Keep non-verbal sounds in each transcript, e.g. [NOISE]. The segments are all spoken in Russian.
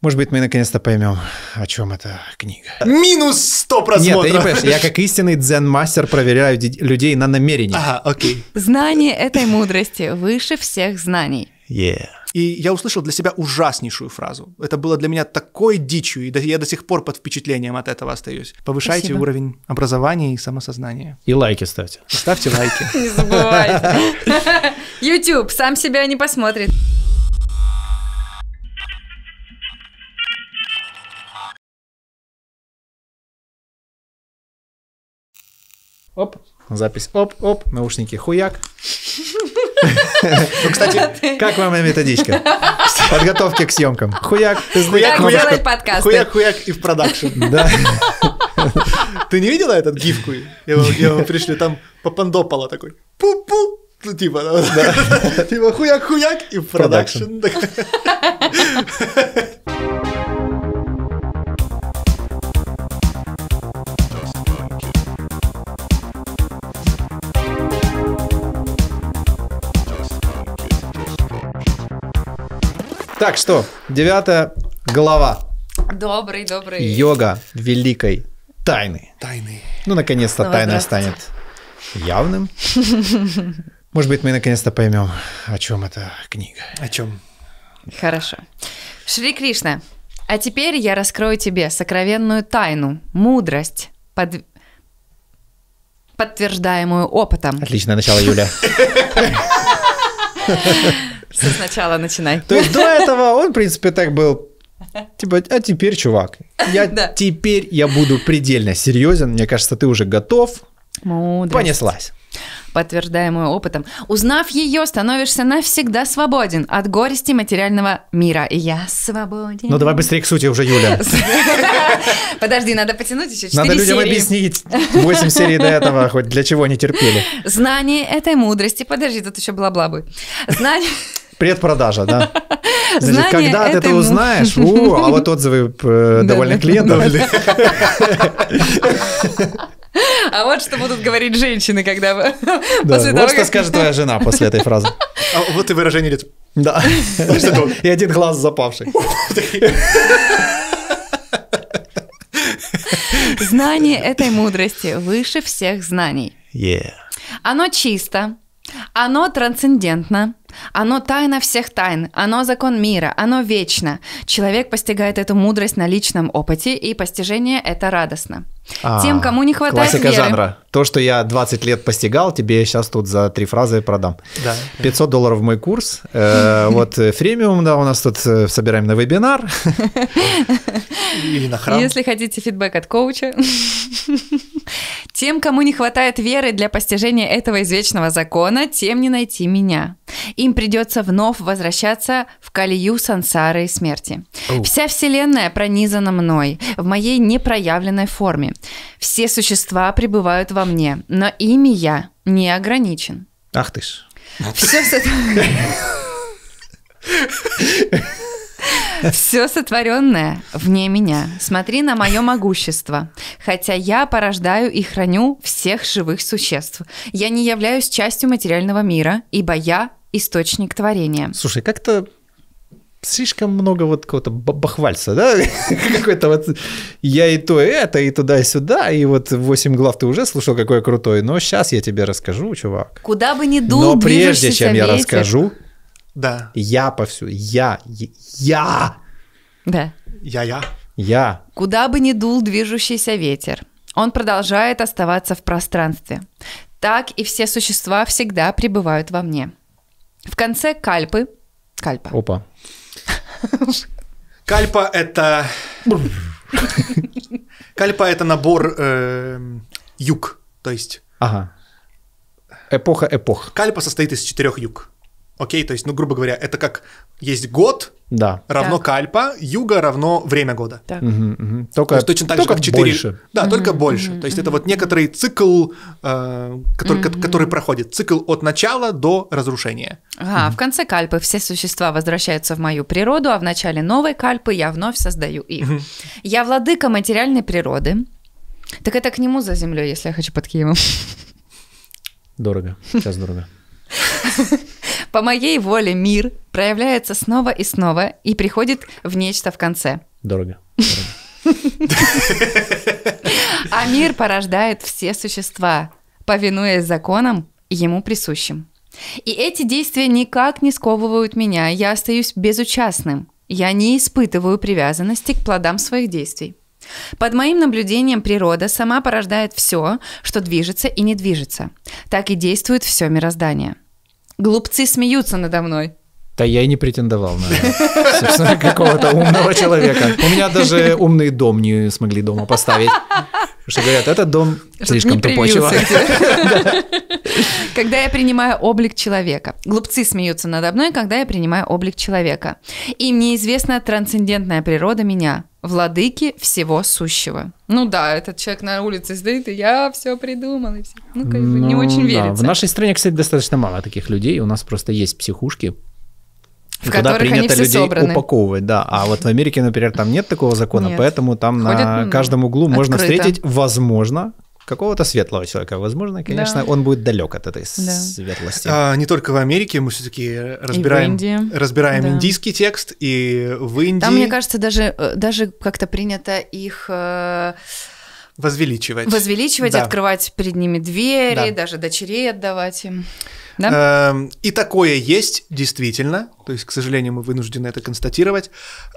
Может быть, мы наконец-то поймем, о чем эта книга. Минус 100 просмотров. Нет, ты не понимаешь, я как истинный дзен-мастер проверяю людей на намерение. Ага, окей. Знание этой мудрости выше всех знаний. Yeah. И я услышал для себя ужаснейшую фразу. Это было для меня такой дичью, и я до сих пор под впечатлением от этого остаюсь. Повышайте Спасибо. уровень образования и самосознания. И лайки ставьте. Ставьте лайки. [LAUGHS] Не забывайте. [LAUGHS] YouTube сам себя не посмотрит. оп, запись, оп, оп, наушники, хуяк. Ну, кстати, [LAUGHS] как вам методичка? Подготовки к съемкам. Хуяк, ты хуяк, хуяк, хуяк, хуяк и в продакшн. Да. Ты не видела этот гифку? Его пришли там попандопало такой. Пу-пу. Ну, типа, да. типа хуяк-хуяк и в продакшн. Так что, девятая глава. Добрый, добрый. Йога великой тайны. Тайны. Ну, наконец-то ну, тайна станет явным. Может быть, мы наконец-то поймем, о чем эта книга. О чем? Хорошо. Шри Кришна, а теперь я раскрою тебе сокровенную тайну, мудрость, под... подтверждаемую опытом. Отличное начало, Юля. [LAUGHS] Все сначала начинай. То есть до этого он, в принципе, так был Типа, а теперь, чувак, я [LAUGHS] теперь я буду предельно серьезен. Мне кажется, ты уже готов. Мудрость. Понеслась. Подтверждаемую опытом. Узнав ее, становишься навсегда свободен от горести материального мира. Я свободен. Ну давай быстрее к сути уже, Юля. [LAUGHS] Подожди, надо потянуть еще Надо людям объяснить 8 серий до этого, хоть для чего они терпели. Знание этой мудрости. Подожди, тут еще бла-бла будет. Знание... [LAUGHS] Предпродажа, да. Значит, Знание когда ты это узнаешь, у, а вот отзывы э, [LAUGHS] довольных клиентов. А вот что будут говорить женщины, когда вы... Да, после вот того, что как... скажет твоя жена после этой фразы. А вот и выражение лица. Да. И один глаз запавший. Знание этой мудрости выше всех знаний. Yeah. Оно чисто, оно трансцендентно, оно тайна всех тайн, оно закон мира, оно вечно. Человек постигает эту мудрость на личном опыте, и постижение это радостно. А, Тем, кому не хватает классика веры. жанра. То, что я 20 лет постигал, тебе я сейчас тут за три фразы продам. Да. 500 долларов мой курс. Э, [LAUGHS] вот э, фремиум, да, у нас тут э, собираем на вебинар. [LAUGHS] Или на храм. Если хотите фидбэк от коуча. [LAUGHS] Тем, кому не хватает веры для постижения этого извечного закона, тем не найти меня. Им придется вновь возвращаться в колею сансары и смерти. Вся вселенная пронизана мной, в моей непроявленной форме. Все существа пребывают во мне, но ими я не ограничен. Ах ты ж. Все все сотворенное вне меня. Смотри на мое могущество. Хотя я порождаю и храню всех живых существ. Я не являюсь частью материального мира, ибо я источник творения. Слушай, как-то слишком много вот какого-то бахвальца, да, [LAUGHS] какой-то вот я и то, и это, и туда, и сюда, и вот 8 глав ты уже слушал, какой крутой, но сейчас я тебе расскажу, чувак. Куда бы ни дул, Но прежде, чем я расскажу, да. я повсюду, я, я. Да. Я-я. Я. Куда бы ни дул движущийся ветер, он продолжает оставаться в пространстве. Так и все существа всегда пребывают во мне. В конце кальпы, кальпа. Опа. [LAUGHS] Кальпа это... [LAUGHS] Кальпа это набор э, юг, то есть... Ага. Эпоха эпох. Кальпа состоит из четырех юг. Окей, то есть, ну, грубо говоря, это как есть год, да. равно так. кальпа, юга равно время года. Так. Угу, угу. Только, то есть, точно так только же, как 4... больше. Да, угу, только больше. Угу, то есть угу. это вот некоторый цикл, э, который, угу. который проходит. Цикл от начала до разрушения. Ага, угу. в конце кальпы все существа возвращаются в мою природу, а в начале новой кальпы я вновь создаю их. Угу. Я владыка материальной природы. Так это к нему за землей, если я хочу под Киевом. Дорого. Сейчас дорого. [LAUGHS] По моей воле мир проявляется снова и снова и приходит в нечто в конце. Дорого. А мир порождает все существа, повинуясь законам, ему присущим. И эти действия никак не сковывают меня, я остаюсь безучастным. Я не испытываю привязанности к плодам своих действий. Под моим наблюдением природа сама порождает все, что движется и не движется. Так и действует все мироздание – Глупцы смеются надо мной. Да я и не претендовал на, [LAUGHS] какого-то умного человека. У меня даже умный дом не смогли дома поставить что говорят, этот дом слишком тупой чувак. [LAUGHS] Когда я принимаю облик человека. Глупцы смеются надо мной, когда я принимаю облик человека. И мне известна трансцендентная природа меня, владыки всего сущего. Ну да, этот человек на улице стоит, и я все придумал, и все. Ну, как бы ну, не очень да. верится. В нашей стране, кстати, достаточно мало таких людей. У нас просто есть психушки, в Куда принято они людей собраны. упаковывать, да. А вот в Америке, например, там нет такого закона, нет. поэтому там Ходят на ну, ну, каждом углу открыто. можно встретить, возможно, какого-то светлого человека. Возможно, конечно, да. он будет далек от этой да. светлости. А, не только в Америке, мы все-таки разбираем, Индии. разбираем да. индийский текст, и в Индии. Там, мне кажется, даже, э, даже как-то принято их. Э, возвеличивать. Возвеличивать, да. открывать перед ними двери, да. даже дочерей отдавать им. Да? Эм, и такое есть, действительно. То есть, к сожалению, мы вынуждены это констатировать.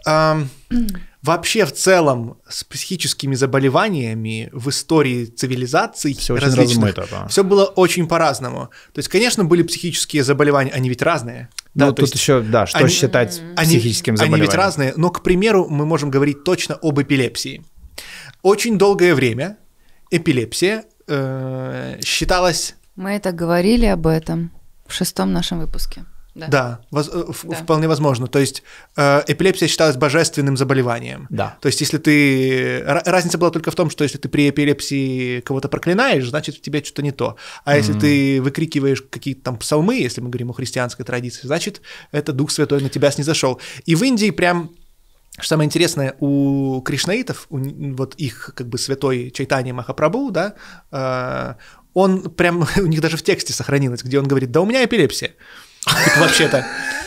Эм, [CLEARS THROAT] вообще, в целом, с психическими заболеваниями в истории цивилизаций все очень размыто, да. все было очень по-разному. То есть, конечно, были психические заболевания, они ведь разные. Ну, да, ну, тут еще, да, что они, считать они, психическим заболеванием. Они ведь разные, но, к примеру, мы можем говорить точно об эпилепсии. Очень долгое время эпилепсия э, считалась мы это говорили об этом в шестом нашем выпуске. Да, да, воз, э, да. вполне возможно. То есть э, эпилепсия считалась божественным заболеванием. Да. То есть если ты... Разница была только в том, что если ты при эпилепсии кого-то проклинаешь, значит, в тебя что-то не то. А mm-hmm. если ты выкрикиваешь какие-то там псалмы, если мы говорим о христианской традиции, значит, это Дух Святой на тебя снизошел. И в Индии прям что самое интересное, у кришнаитов, у, вот их как бы святой Чайтани Махапрабху, да, э, он прям, [LAUGHS] у них даже в тексте сохранилось, где он говорит, да у меня эпилепсия. Типа вообще-то.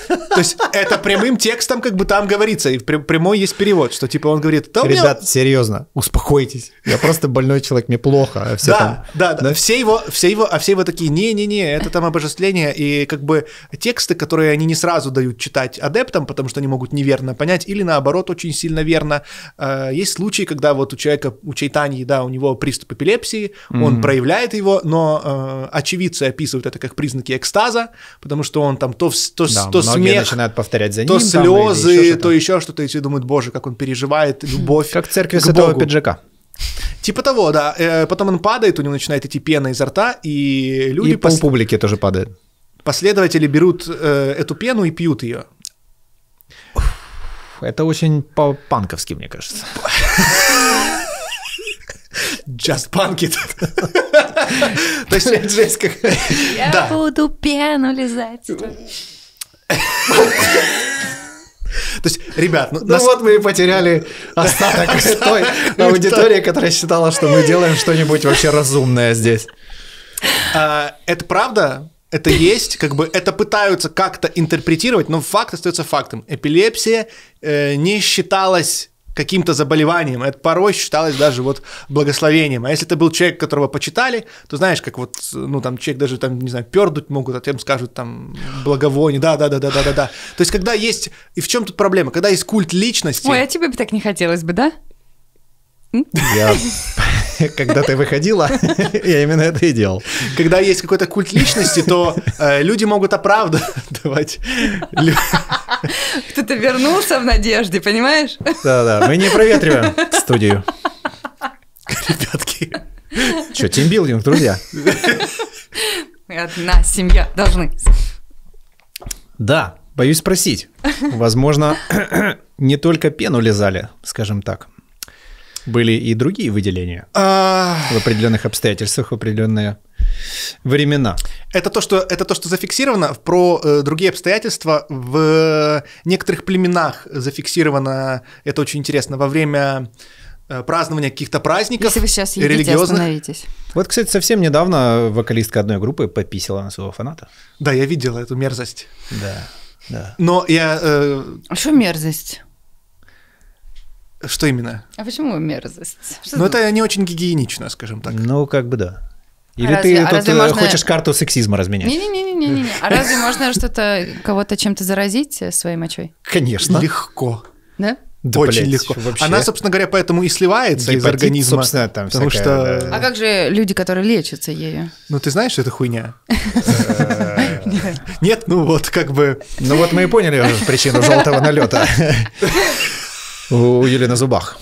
То есть это прямым текстом как бы там говорится, и прямой есть перевод, что типа он говорит... Ребят, серьезно, успокойтесь, я просто больной человек, мне плохо. А да, да, да, все его, все его, а все его такие, не-не-не, это там обожествление, и как бы тексты, которые они не сразу дают читать адептам, потому что они могут неверно понять, или наоборот очень сильно верно. Э, есть случаи, когда вот у человека, у Чайтаньи, да, у него приступ эпилепсии, он проявляет его, но э, очевидцы описывают это как признаки экстаза, потому что он там то, то, то, смех, начинают повторять за ним. То слезы, там, то еще что-то, и все думают, боже, как он переживает [LAUGHS] любовь. Как церковь церкви святого Пиджака. Типа того, да. Э, потом он падает, у него начинает идти пена изо рта, и люди... И пос... публики тоже падает. Последователи берут э, эту пену и пьют ее. Это очень по-панковски, мне кажется. Just punk it. [LAUGHS] То жесть как... Я буду пену лизать. То есть, ребят, ну, ну нас... вот мы и потеряли остаток [LAUGHS] той [LAUGHS] аудитории, которая считала, что мы делаем что-нибудь вообще разумное здесь. А, это правда? Это есть, как бы это пытаются как-то интерпретировать, но факт остается фактом. Эпилепсия э, не считалась каким-то заболеванием. Это порой считалось даже вот благословением. А если это был человек, которого почитали, то знаешь, как вот, ну, там, человек даже, там, не знаю, пердуть могут, а тем скажут, там, благовоние, да-да-да-да-да-да. То есть, когда есть... И в чем тут проблема? Когда есть культ личности... Ой, а тебе бы так не хотелось бы, да? Я, [LAUGHS] когда ты выходила, [LAUGHS] я именно это и делал. Когда есть какой-то культ личности, то э, люди могут оправдывать. Кто-то вернулся в надежде, понимаешь? Да-да, мы не проветриваем студию. Ребятки. что тимбилдинг, друзья? Мы одна семья должны. Да, боюсь спросить. Возможно, [CLEARS THROAT] не только пену лизали, скажем так. Были и другие выделения а... в определенных обстоятельствах, в определенные времена. Это то, что, это то, что зафиксировано. Про э, другие обстоятельства в некоторых племенах зафиксировано, это очень интересно, во время э, празднования каких-то праздников Если вы сейчас едите, религиозных. остановитесь. Вот, кстати, совсем недавно вокалистка одной группы пописила на своего фаната. Да, я видела эту мерзость. Да, да. Но я... Э... А что мерзость? Что именно? А почему мерзость? Что ну, это не очень гигиенично, скажем так. Ну, как бы да. Или а ты разве, а тут э, можно... хочешь карту сексизма разменять? Не-не-не. не не А разве можно что-то, кого-то чем-то заразить э, своей мочой? Конечно. Легко. Да? Да, Очень блядь, легко. Вообще. Она, собственно говоря, поэтому и сливается Гепатит, из организма. там потому всякая, что... Да. А как же люди, которые лечатся ею? Ну, ты знаешь, это хуйня. [LAUGHS] Нет, ну вот как бы... Ну вот мы и поняли причину [LAUGHS] желтого налета. [LAUGHS] У Юли на зубах.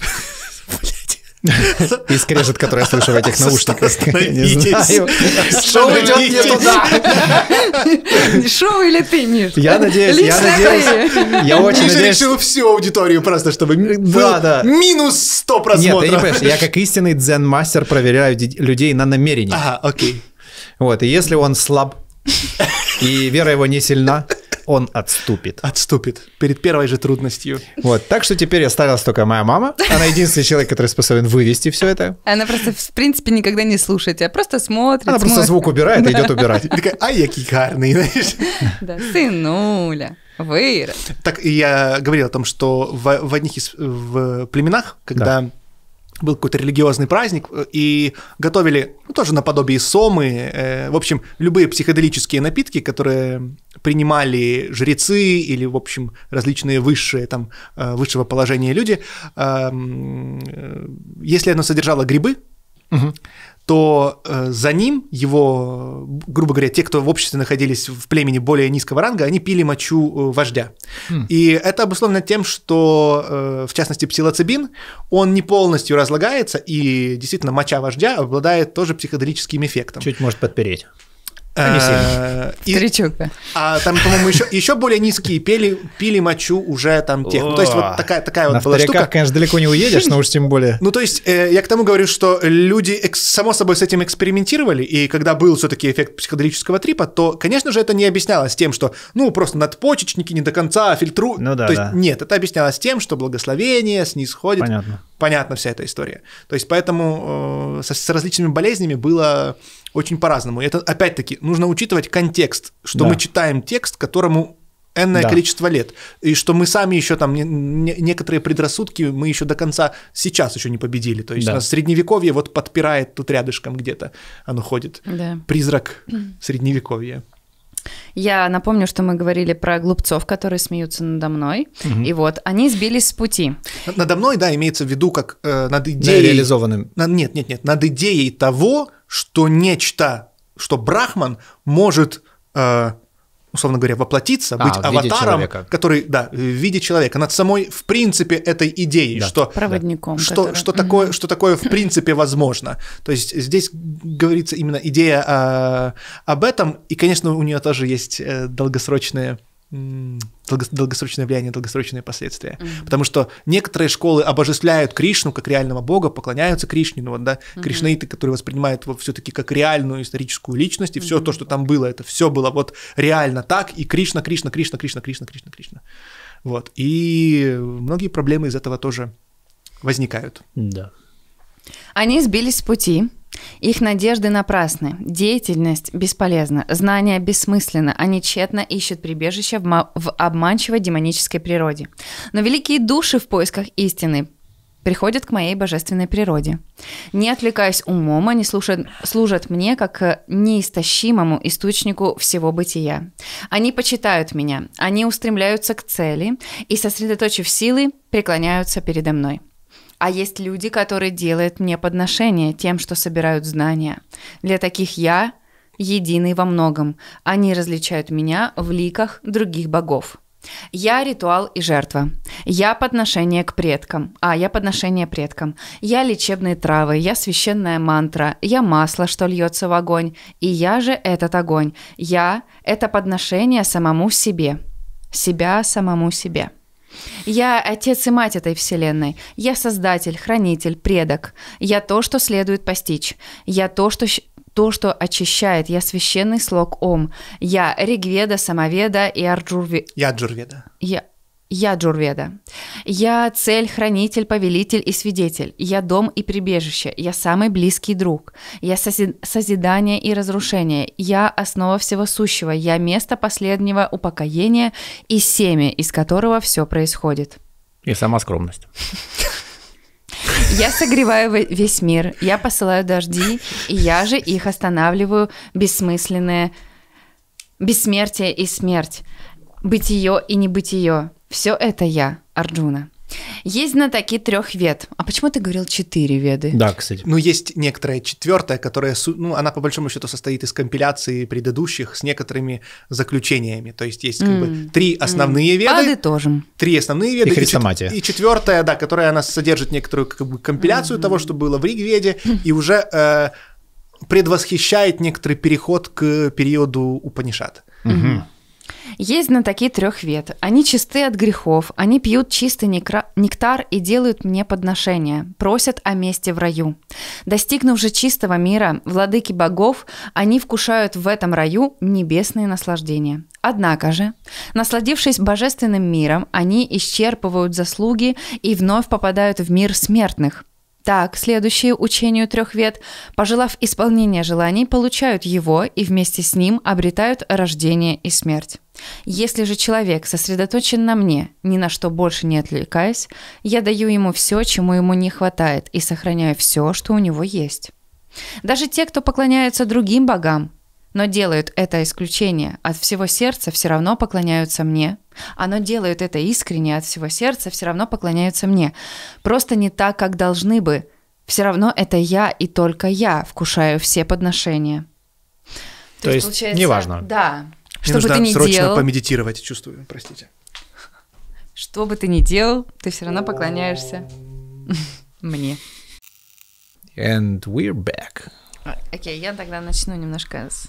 И скрежет, который я слышу в этих наушниках. не знаю. Шоу идет не туда. Шоу или ты, Миш? Я надеюсь, я надеюсь. Я очень Миша надеюсь... решил всю аудиторию просто, чтобы да, да. минус 100 просмотров. Нет, ты не понимаешь, я как истинный дзен-мастер проверяю людей на намерение. Ага, окей. Вот, и если он слаб, и вера его не сильна, он отступит. Отступит перед первой же трудностью. Вот, так что теперь осталась только моя мама. Она единственный человек, который способен вывести все это. Она просто, в принципе, никогда не слушает а просто смотрит. Она просто звук убирает и идет убирать. И такая, ай, я кикарный, знаешь. Да, сынуля. Вырос. Так я говорил о том, что в, в одних из в племенах, когда да был какой-то религиозный праздник, э, и готовили, ну, тоже наподобие сомы, э, в общем, любые психоделические напитки, которые принимали жрецы или, в общем, различные высшие, там, э, высшего положения люди, эм, э, если оно содержало грибы, угу то э, за ним его, грубо говоря, те, кто в обществе находились в племени более низкого ранга, они пили мочу э, вождя. Mm. И это обусловлено тем, что, э, в частности, псилоцибин, он не полностью разлагается, и действительно моча вождя обладает тоже психоделическим эффектом. Чуть может подпереть. А, и, Старичок-то. А там, по-моему, еще, еще более низкие пели, пили мочу уже там тех. Ну, то есть вот такая, такая вот была штука. конечно, далеко не уедешь, но уж тем более. Ну, то есть э, я к тому говорю, что люди, само собой, с этим экспериментировали, и когда был все-таки эффект психоделического трипа, то, конечно же, это не объяснялось тем, что, ну, просто надпочечники не до конца фильтруют. Ну да, То да. нет, это объяснялось тем, что благословение снисходит. Понятно. Понятна вся эта история. То есть поэтому э, с, с различными болезнями было очень по-разному. Это опять-таки нужно учитывать контекст, что да. мы читаем текст, которому энное да. количество лет. И что мы сами еще там некоторые предрассудки мы еще до конца сейчас еще не победили. То есть да. у нас средневековье вот подпирает тут рядышком где-то оно ходит. Да. Призрак средневековья. Я напомню, что мы говорили про глупцов, которые смеются надо мной. Угу. И вот, они сбились с пути. Надо мной, да, имеется в виду как э, над идеей... Да, реализованным. На, нет, нет, нет, над идеей того, что нечто, что Брахман может э, условно говоря, воплотиться, а, быть аватаром, который, да, в виде человека, над самой, в принципе, этой идеей, да. что... Проводником. Что, что, такое, что такое, в принципе, возможно. То есть здесь говорится именно идея а, об этом, и, конечно, у нее тоже есть э, долгосрочные долгосрочное влияние, долгосрочные последствия. Mm-hmm. Потому что некоторые школы обожествляют Кришну как реального бога, поклоняются Кришне, ну вот, да, mm-hmm. кришнаиты, которые воспринимают его все-таки как реальную историческую личность, и mm-hmm. все то, что там было, это все было вот реально так, и Кришна, Кришна, Кришна, Кришна, Кришна, Кришна, Кришна. Вот. И многие проблемы из этого тоже возникают. Да. Mm-hmm. Они сбились с пути, их надежды напрасны, деятельность бесполезна, знания бессмысленны, они тщетно ищут прибежище в, в обманчивой демонической природе. Но великие души в поисках истины приходят к моей божественной природе. Не отвлекаясь умом, они слушают, служат мне как э, неистощимому источнику всего бытия. Они почитают меня, они устремляются к цели и, сосредоточив силы, преклоняются передо мной. А есть люди, которые делают мне подношение тем, что собирают знания. Для таких я единый во многом. Они различают меня в ликах других богов. Я ритуал и жертва. Я подношение к предкам. А, я подношение предкам. Я лечебные травы, я священная мантра, я масло, что льется в огонь. И я же этот огонь. Я – это подношение самому себе. Себя самому себе. Я отец и мать этой вселенной. Я создатель, хранитель, предок. Я то, что следует постичь. Я то, что то, что очищает. Я священный слог Ом. Я Ригведа, Самоведа и Арджурви. Я Арджурведа. Я я Джурведа. Я цель, хранитель, повелитель и свидетель. Я дом и прибежище. Я самый близкий друг. Я сози- созидание и разрушение. Я основа всего сущего. Я место последнего упокоения и семя, из которого все происходит. И сама скромность. Я согреваю весь мир. Я посылаю дожди, и я же их останавливаю бессмысленное бессмертие и смерть, Быть ее и не быть ее. Все это я, Арджуна. Есть на такие трех вед. А почему ты говорил четыре веды? Да, кстати. Ну, есть некоторая четвертая, которая, ну, она по большому счету состоит из компиляции предыдущих с некоторыми заключениями. То есть есть как mm. бы три основные mm. веды. Подытожим. Три основные веды. И христоматия. И, четвертая, да, которая она содержит некоторую как бы компиляцию mm. того, что было в Ригведе, [LAUGHS] и уже э, предвосхищает некоторый переход к периоду Упанишат. Mm-hmm. Есть знатоки трех вет. Они чисты от грехов, они пьют чистый нектар и делают мне подношения, просят о месте в раю. Достигнув же чистого мира, владыки богов, они вкушают в этом раю небесные наслаждения. Однако же, насладившись божественным миром, они исчерпывают заслуги и вновь попадают в мир смертных – так, следующие учению трех вет, пожелав исполнения желаний, получают его и вместе с ним обретают рождение и смерть. Если же человек сосредоточен на мне, ни на что больше не отвлекаясь, я даю ему все, чему ему не хватает, и сохраняю все, что у него есть. Даже те, кто поклоняются другим богам, но делают это исключение, от всего сердца все равно поклоняются мне. Оно делают это искренне, от всего сердца все равно поклоняются мне. Просто не так, как должны бы. Все равно это я и только я вкушаю все подношения. То, То есть, есть неважно. Да, что Мне бы ты ни срочно делал, помедитировать, чувствую, простите. Что бы ты ни делал, ты все равно поклоняешься [LAUGHS] мне. And we're back. А, окей, okay, я тогда начну немножко с...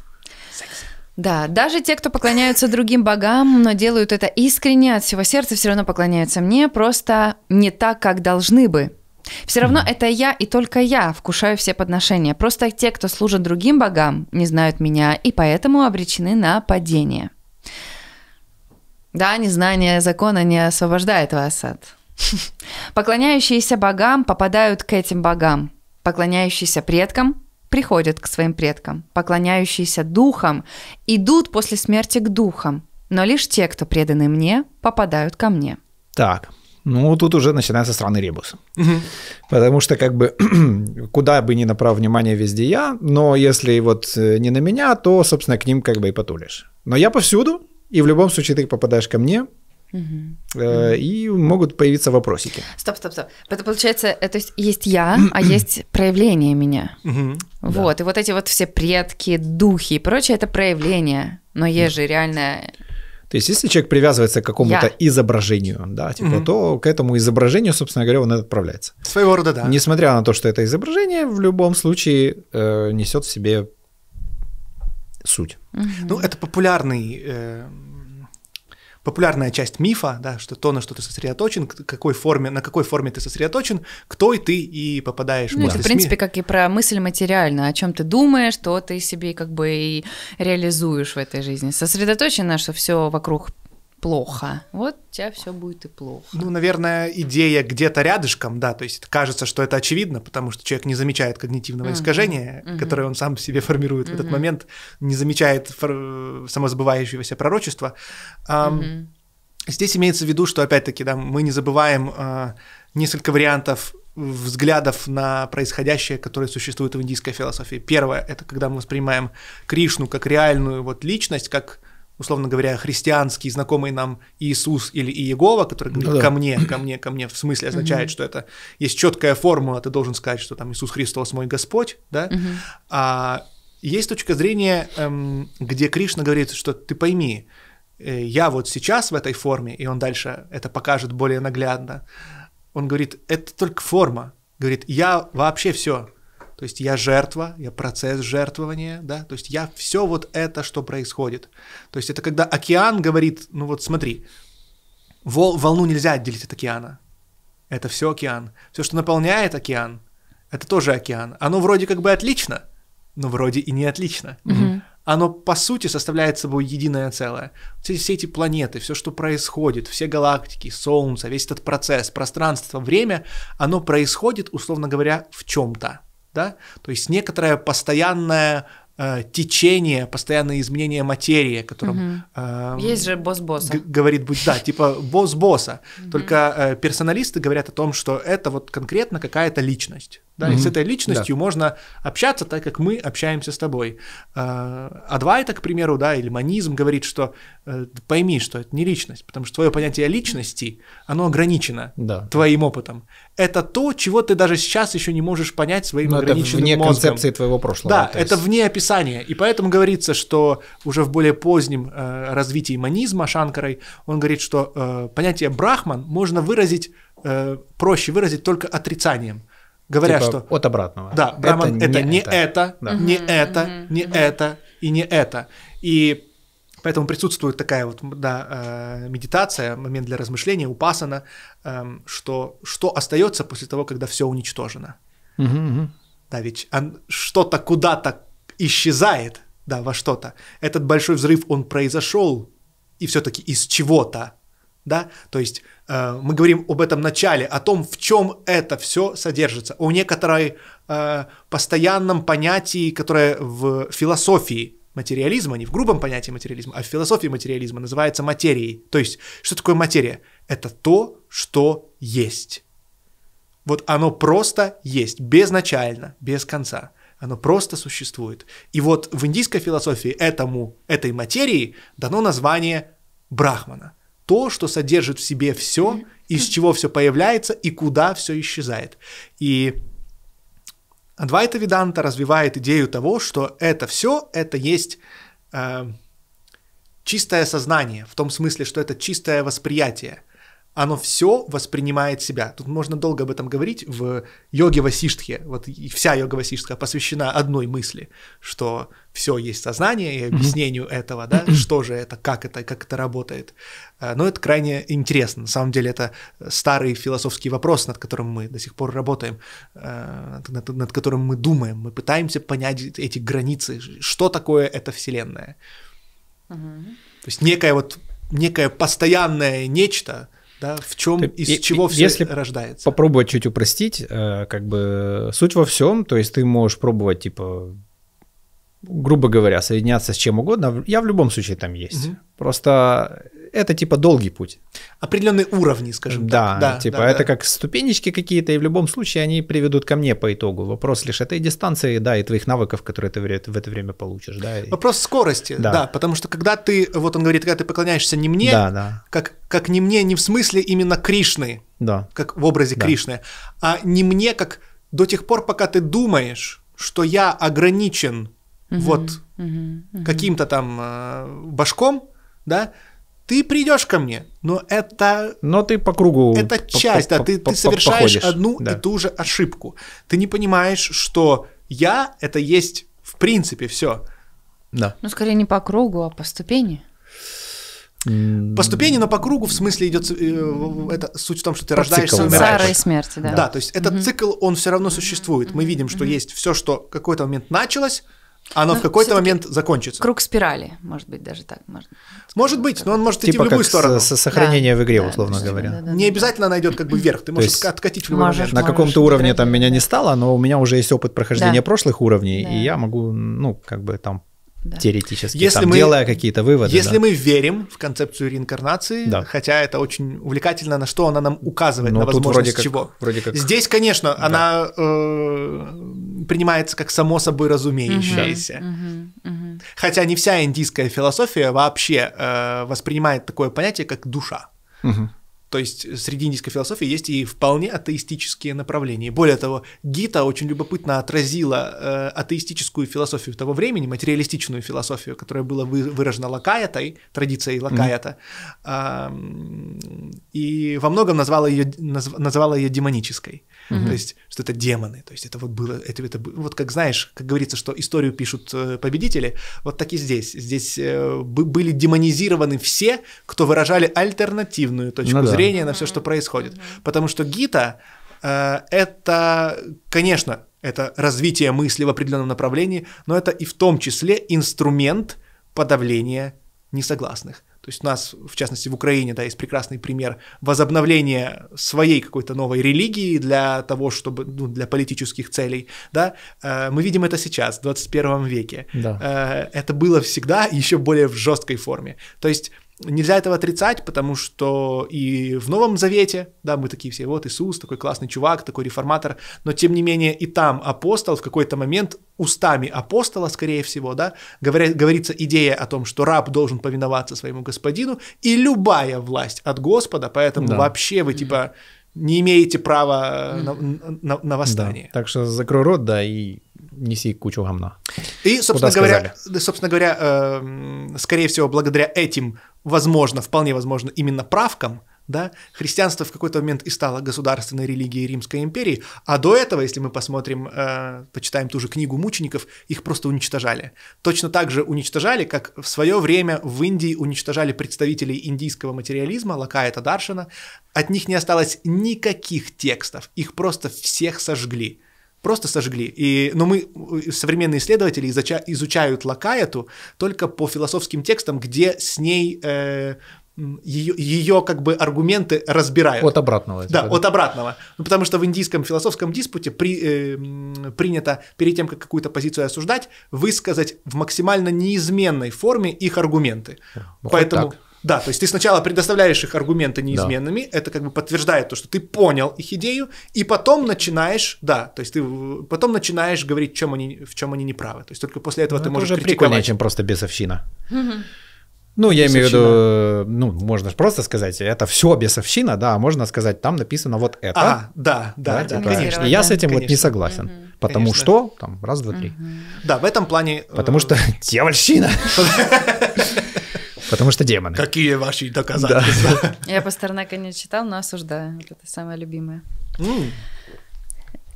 Да, даже те, кто поклоняются другим богам, но делают это искренне от всего сердца, все равно поклоняются мне, просто не так, как должны бы. Все равно mm. это я и только я вкушаю все подношения. Просто те, кто служит другим богам, не знают меня и поэтому обречены на падение. Да, незнание закона не освобождает вас от... [LAUGHS] Поклоняющиеся богам попадают к этим богам. Поклоняющиеся предкам приходят к своим предкам. Поклоняющиеся духам идут после смерти к духам. Но лишь те, кто преданы мне, попадают ко мне. Так, ну, тут уже начинается странный ребус. Угу. Потому что, как бы, [CLEARS THROAT] куда бы ни направил внимание, везде я, но если вот э, не на меня, то, собственно, к ним как бы и потулишь. Но я повсюду, и в любом случае ты попадаешь ко мне, э, И могут появиться вопросики. Стоп, стоп, стоп. Это получается, э, то есть есть я, а [CLEARS THROAT] есть проявление меня. Вот. Да. И вот эти вот все предки, духи и прочее это проявление. Но есть же реальная то есть, если человек привязывается к какому-то Я. изображению, да, типа, угу. то к этому изображению, собственно говоря, он отправляется. Своего рода, да. Несмотря на то, что это изображение, в любом случае э, несет в себе суть. Угу. Ну, это популярный э, популярная часть мифа, да, что то, на что ты сосредоточен, какой форме, на какой форме ты сосредоточен, кто и ты и попадаешь. Ну, в это, в принципе, как и про мысль материально, о чем ты думаешь, что ты себе как бы и реализуешь в этой жизни. сосредоточен на что все вокруг плохо. Вот у тебя все будет и плохо. Ну, наверное, идея где-то рядышком, да, то есть кажется, что это очевидно, потому что человек не замечает когнитивного uh-huh. искажения, uh-huh. которое он сам себе формирует uh-huh. в этот момент, не замечает фор- самозабывающегося пророчества. Uh-huh. Здесь имеется в виду, что опять-таки, да, мы не забываем э, несколько вариантов взглядов на происходящее, которые существуют в индийской философии. Первое – это когда мы воспринимаем Кришну как реальную вот личность, как условно говоря, христианский, знакомый нам Иисус или Иегова, который говорит ну, да. «ко мне, ко мне, ко мне», в смысле означает, угу. что это есть четкая формула, ты должен сказать, что там Иисус Христос мой Господь, да, угу. а есть точка зрения, эм, где Кришна говорит, что ты пойми, э, я вот сейчас в этой форме, и он дальше это покажет более наглядно, он говорит, это только форма, говорит, я вообще все, то есть я жертва, я процесс жертвования, да, то есть я все вот это, что происходит. То есть это когда океан говорит, ну вот смотри, вол, волну нельзя отделить от океана, это все океан. Все, что наполняет океан, это тоже океан. Оно вроде как бы отлично, но вроде и не отлично. Mm-hmm. Оно по сути составляет собой единое целое. Все, все эти планеты, все, что происходит, все галактики, Солнце, весь этот процесс, пространство, время, оно происходит, условно говоря, в чем-то да? То есть некоторое постоянное э, течение, постоянное изменение материи, о котором... Э, есть же босс-босс. Говорит, будь, да, типа босс-босса. Только э, персоналисты говорят о том, что это вот конкретно какая-то личность. Да, mm-hmm. и с этой личностью да. можно общаться так, как мы общаемся с тобой. Адвайта, а к примеру, да, или манизм говорит, что э, пойми, что это не личность, потому что твое понятие личности, оно ограничено да. твоим опытом. Это то, чего ты даже сейчас еще не можешь понять своим Но ну, ограниченным это вне мозгом. концепции твоего прошлого. Да, это вне описания. И поэтому говорится, что уже в более позднем э, развитии манизма Шанкарой, он говорит, что э, понятие брахман можно выразить, э, проще выразить только отрицанием – говоря, типа что... От обратного. Да, Браман это, это не это, не это, не это и не это. И поэтому присутствует такая вот да, э, медитация, момент для размышления, упасана, эм, что, что остается после того, когда все уничтожено. mm Да, ведь что-то куда-то исчезает, да, во что-то. Этот большой взрыв, он произошел, и все-таки из чего-то, да, то есть Э, мы говорим об этом начале, о том, в чем это все содержится, о некоторой э, постоянном понятии, которое в философии материализма, не в грубом понятии материализма, а в философии материализма называется материей. То есть, что такое материя? Это то, что есть. Вот оно просто есть, безначально, без конца. Оно просто существует. И вот в индийской философии этому, этой материи дано название брахмана – то, что содержит в себе все, из чего все появляется и куда все исчезает. И Адвайта виданта развивает идею того, что это все, это есть э, чистое сознание, в том смысле, что это чистое восприятие. Оно все воспринимает себя. Тут можно долго об этом говорить в йоге Васиштхе. Вот и вся йога Васиштха посвящена одной мысли, что все есть сознание и объяснению mm-hmm. этого, да, [CLEARS THROAT] что же это, как это, как это работает. Э, но это крайне интересно. На самом деле это старый философский вопрос, над которым мы до сих пор работаем, э, над, над которым мы думаем. Мы пытаемся понять эти границы, что такое эта Вселенная. Угу. То есть некое вот некое постоянное нечто, да, в чем ты, из и, чего все если рождается. Попробовать чуть упростить, э, как бы суть во всем, то есть ты можешь пробовать типа грубо говоря, соединяться с чем угодно, я в любом случае там есть. Угу. Просто это типа долгий путь. Определенные уровни, скажем да, так. Да, типа да, это да. как ступенечки какие-то, и в любом случае они приведут ко мне по итогу. Вопрос лишь этой дистанции, да, и твоих навыков, которые ты в это время получишь, да. И... Вопрос скорости, да. да, потому что когда ты, вот он говорит, когда ты поклоняешься не мне, да, да. Как, как не мне не в смысле именно Кришны, да. как в образе да. Кришны, а не мне как до тех пор, пока ты думаешь, что я ограничен угу, вот угу, каким-то там э, башком, да, ты придешь ко мне, но это... Но ты по кругу... Это часть, да, ты, ты совершаешь походишь, одну да. и ту же ошибку. Ты не понимаешь, что я — это есть в принципе все. Да. Ну, скорее не по кругу, а по ступени. По ступени, но по кругу, в смысле, идет э, это, суть в том, что ты по рождаешься, цикл, умираешь. Сара и смерти, да. Да, то есть этот угу. цикл, он все равно существует. Мы видим, что угу. есть все, что какой-то момент началось, оно но ну, в какой-то момент закончится. Круг спирали, может быть, даже так может. Может быть, но он может типа идти в типа любую сторону. С, сохранение да, в игре, да, условно да, говоря. Да, да, не да, обязательно да. найдет как бы вверх. Ты можешь есть, откатить в любой можешь, момент. На каком-то уровне там меня не стало, но у меня уже есть опыт прохождения да. прошлых уровней, да. и я могу, ну, как бы там да. теоретически, если там, мы, делая какие-то выводы. Если да. мы верим в концепцию реинкарнации, да. хотя это очень увлекательно, на что она нам указывает, Но ну, на возможность вроде как, чего. Вроде как... Здесь, конечно, да. она э, принимается как само собой разумеющееся. Угу, угу, угу. Хотя не вся индийская философия вообще э, воспринимает такое понятие, как душа. Угу. То есть среди индийской философии есть и вполне атеистические направления. Более того, Гита очень любопытно отразила э, атеистическую философию того времени, материалистичную философию, которая была выражена лакаятой, традицией лакаята, mm-hmm. э, и во многом назвала ее, назвала ее демонической. Mm-hmm. То есть, что это демоны. То есть, это вот было, это, это вот как знаешь, как говорится, что историю пишут э, победители, вот так и здесь. Здесь э, были демонизированы все, кто выражали альтернативную точку ну, зрения да. на все, что происходит. Mm-hmm. Потому что Гита э, это, конечно, это развитие мысли в определенном направлении, но это и в том числе инструмент подавления несогласных. То есть у нас, в частности, в Украине, да, есть прекрасный пример возобновления своей какой-то новой религии для того, чтобы, ну, для политических целей, да, э, мы видим это сейчас, в 21 веке. Да. Э, это было всегда [LAUGHS] еще более в жесткой форме. То есть Нельзя этого отрицать, потому что и в Новом Завете, да, мы такие все, вот Иисус, такой классный чувак, такой реформатор, но тем не менее и там апостол в какой-то момент устами апостола, скорее всего, да, говоря, говорится идея о том, что раб должен повиноваться своему господину, и любая власть от Господа, поэтому да. вообще вы типа не имеете права на, на, на восстание. Да. Так что закрой рот, да, и неси кучу гамна. И, собственно говоря, собственно говоря э, скорее всего, благодаря этим, возможно, вполне возможно, именно правкам, да, христианство в какой-то момент и стало государственной религией Римской империи, а до этого, если мы посмотрим, э, почитаем ту же книгу мучеников, их просто уничтожали. Точно так же уничтожали, как в свое время в Индии уничтожали представителей индийского материализма, Лакаэта Даршина, от них не осталось никаких текстов, их просто всех сожгли просто сожгли. И, но ну, мы, э, современные исследователи, изуча, изучают Лакаяту только по философским текстам, где с ней... Э, ее, ее как бы аргументы разбирают. От обратного. Типа, да, да, от обратного. Ну, потому что в индийском философском диспуте при, э, принято перед тем, как какую-то позицию осуждать, высказать в максимально неизменной форме их аргументы. Ну, Поэтому, да, то есть ты сначала предоставляешь их аргументы неизменными, да. это как бы подтверждает то, что ты понял их идею, и потом начинаешь, да, то есть ты потом начинаешь говорить, в чем они, в чем они неправы. То есть только после этого ну, ты это можешь уже критиковать. прикольнее, чем просто бесовщина. Угу. Ну, я имею в виду, ну, можно же просто сказать, это все бесовщина, да, а можно сказать, там написано вот это. А, да, да, да, да конечно. Да. Я с этим конечно. вот не согласен. Угу. Потому конечно. что, там, раз, два, угу. три. Да, в этом плане... Потому э, что [LAUGHS] дьявольщина. [LAUGHS] Потому что демоны. Какие ваши доказательства? [LAUGHS] Я Пастернака не читал, но осуждаю. Это самое любимое.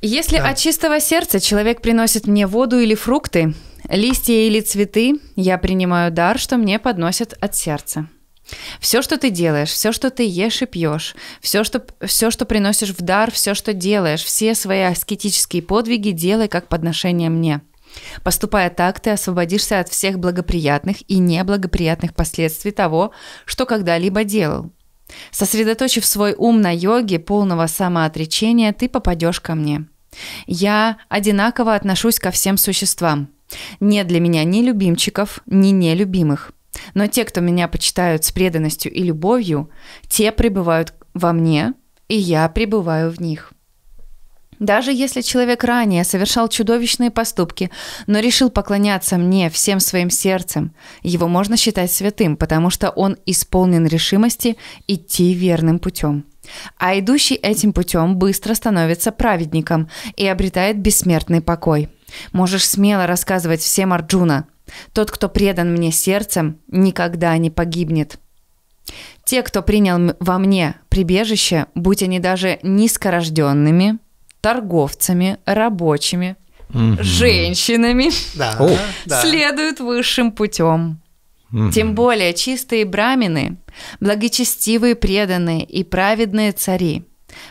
Если от чистого сердца человек приносит мне воду или фрукты, листья или цветы, я принимаю дар, что мне подносят от сердца. Все, что ты делаешь, все, что ты ешь и пьешь, все что, все, что приносишь в дар, все, что делаешь, все свои аскетические подвиги делай как подношение мне. Поступая так, ты освободишься от всех благоприятных и неблагоприятных последствий того, что когда-либо делал. Сосредоточив свой ум на йоге полного самоотречения, ты попадешь ко мне. Я одинаково отношусь ко всем существам. Нет для меня ни любимчиков, ни нелюбимых. Но те, кто меня почитают с преданностью и любовью, те пребывают во мне, и я пребываю в них. Даже если человек ранее совершал чудовищные поступки, но решил поклоняться мне всем своим сердцем, его можно считать святым, потому что он исполнен решимости идти верным путем. А идущий этим путем быстро становится праведником и обретает бессмертный покой. Можешь смело рассказывать всем Арджуна, тот, кто предан мне сердцем, никогда не погибнет. Те, кто принял во мне прибежище, будь они даже низкорожденными – торговцами, рабочими, mm женщинами да, oh. да. [LAUGHS] следуют высшим путем. mm Тем более чистые брамины, благочестивые преданные и праведные цари.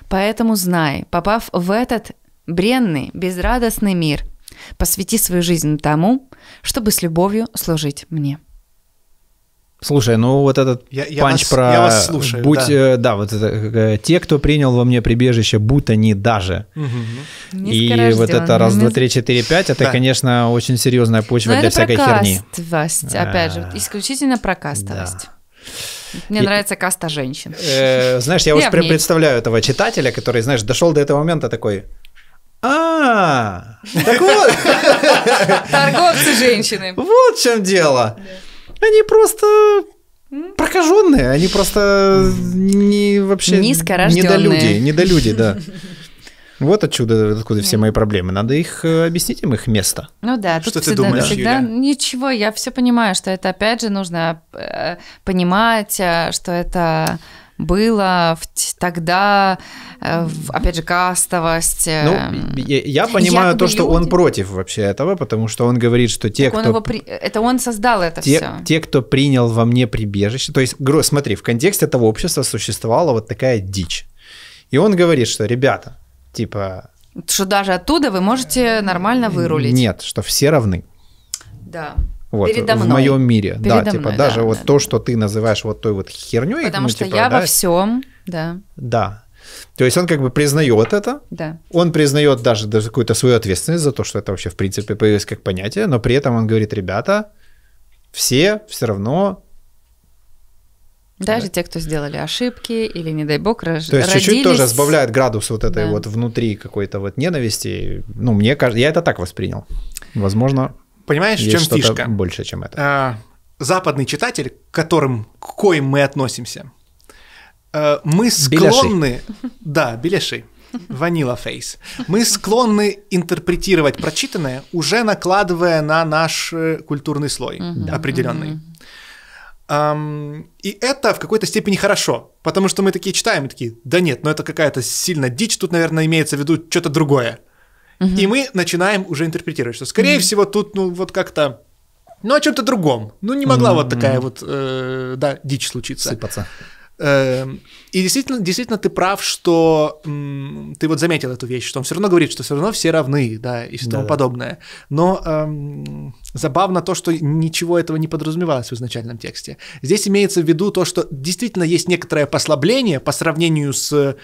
Поэтому знай, попав в этот бренный, безрадостный мир, посвяти свою жизнь тому, чтобы с любовью служить мне. Слушай, ну вот этот я, я панч вас, про я вас слушаю, будь, да. Э, да, вот это, э, те, кто принял во мне прибежище, будто не даже. И вот это раз, два, три, четыре, пять, это, да. конечно, очень серьезная почва Но ну, для это всякой херни. Прокастовость, опять же, а. исключительно прокастовость. Да. Мне и, нравится каста женщин. Э, знаешь, я, я уже представляю этого читателя, который, знаешь, дошел до этого момента такой. А, так вот. [LAUGHS] Торговцы женщины. Вот в чем дело. Они просто прокаженные, они просто не вообще... Низкорожденные. Недолюди, недолюди, да. [LAUGHS] Вот отсюда, откуда все мои проблемы. Надо их э, объяснить им их место. Ну да, что ты думаешь, всегда Юля? ничего. Я все понимаю, что это опять же нужно э, понимать, э, что это было в, тогда, э, в, опять же, кастовость. Э, ну, я, я [LAUGHS] понимаю то, что люди... он против вообще этого, потому что он говорит, что те, так кто... Он его при... Это он создал это те, все. Те, кто принял во мне прибежище... То есть, смотри, в контексте этого общества существовала вот такая дичь. И он говорит, что, ребята, типа... Что даже оттуда вы можете нормально вырулить. Нет, что все равны. Да вот, передо мной. в моем мире. Передо да, типа, мной, типа да, даже да, вот да, то, что ты называешь вот той вот херней. Потому ну, что типа, я да, во всем, да. Да. То есть он как бы признает это, да. он признает даже, даже какую-то свою ответственность за то, что это вообще в принципе появилось как понятие, но при этом он говорит, ребята, все все равно даже да. те, кто сделали ошибки или, не дай бог, рож... То есть родились... чуть-чуть тоже сбавляет градус вот этой да. вот внутри какой-то вот ненависти. Ну, мне кажется, я это так воспринял. Возможно, Понимаешь, Есть в чем что фишка? Больше, чем это. А, западный читатель, к которым, к коим мы относимся, э, мы склонны... Беляши. Да, беляши. Ванила фейс. Мы склонны интерпретировать прочитанное, уже накладывая на наш э, культурный слой mm-hmm. определенный. Mm-hmm. Um, и это в какой-то степени хорошо, потому что мы такие читаем и такие, да нет, но это какая-то сильно дичь, тут, наверное, имеется в виду что-то другое. И мы начинаем уже интерпретировать, что, скорее угу. всего, тут, ну, вот как-то ну, о чем-то другом. Ну, не могла mm-hmm. вот такая вот, э, да, дичь случиться. Сыпаться. Эм, и действительно, действительно, ты прав, что м, ты вот заметил эту вещь, что он все равно говорит, что все равно все равны, да, и все тому да. подобное. Но эм, забавно то, что ничего этого не подразумевалось в изначальном тексте. Здесь имеется в виду то, что действительно есть некоторое послабление по сравнению с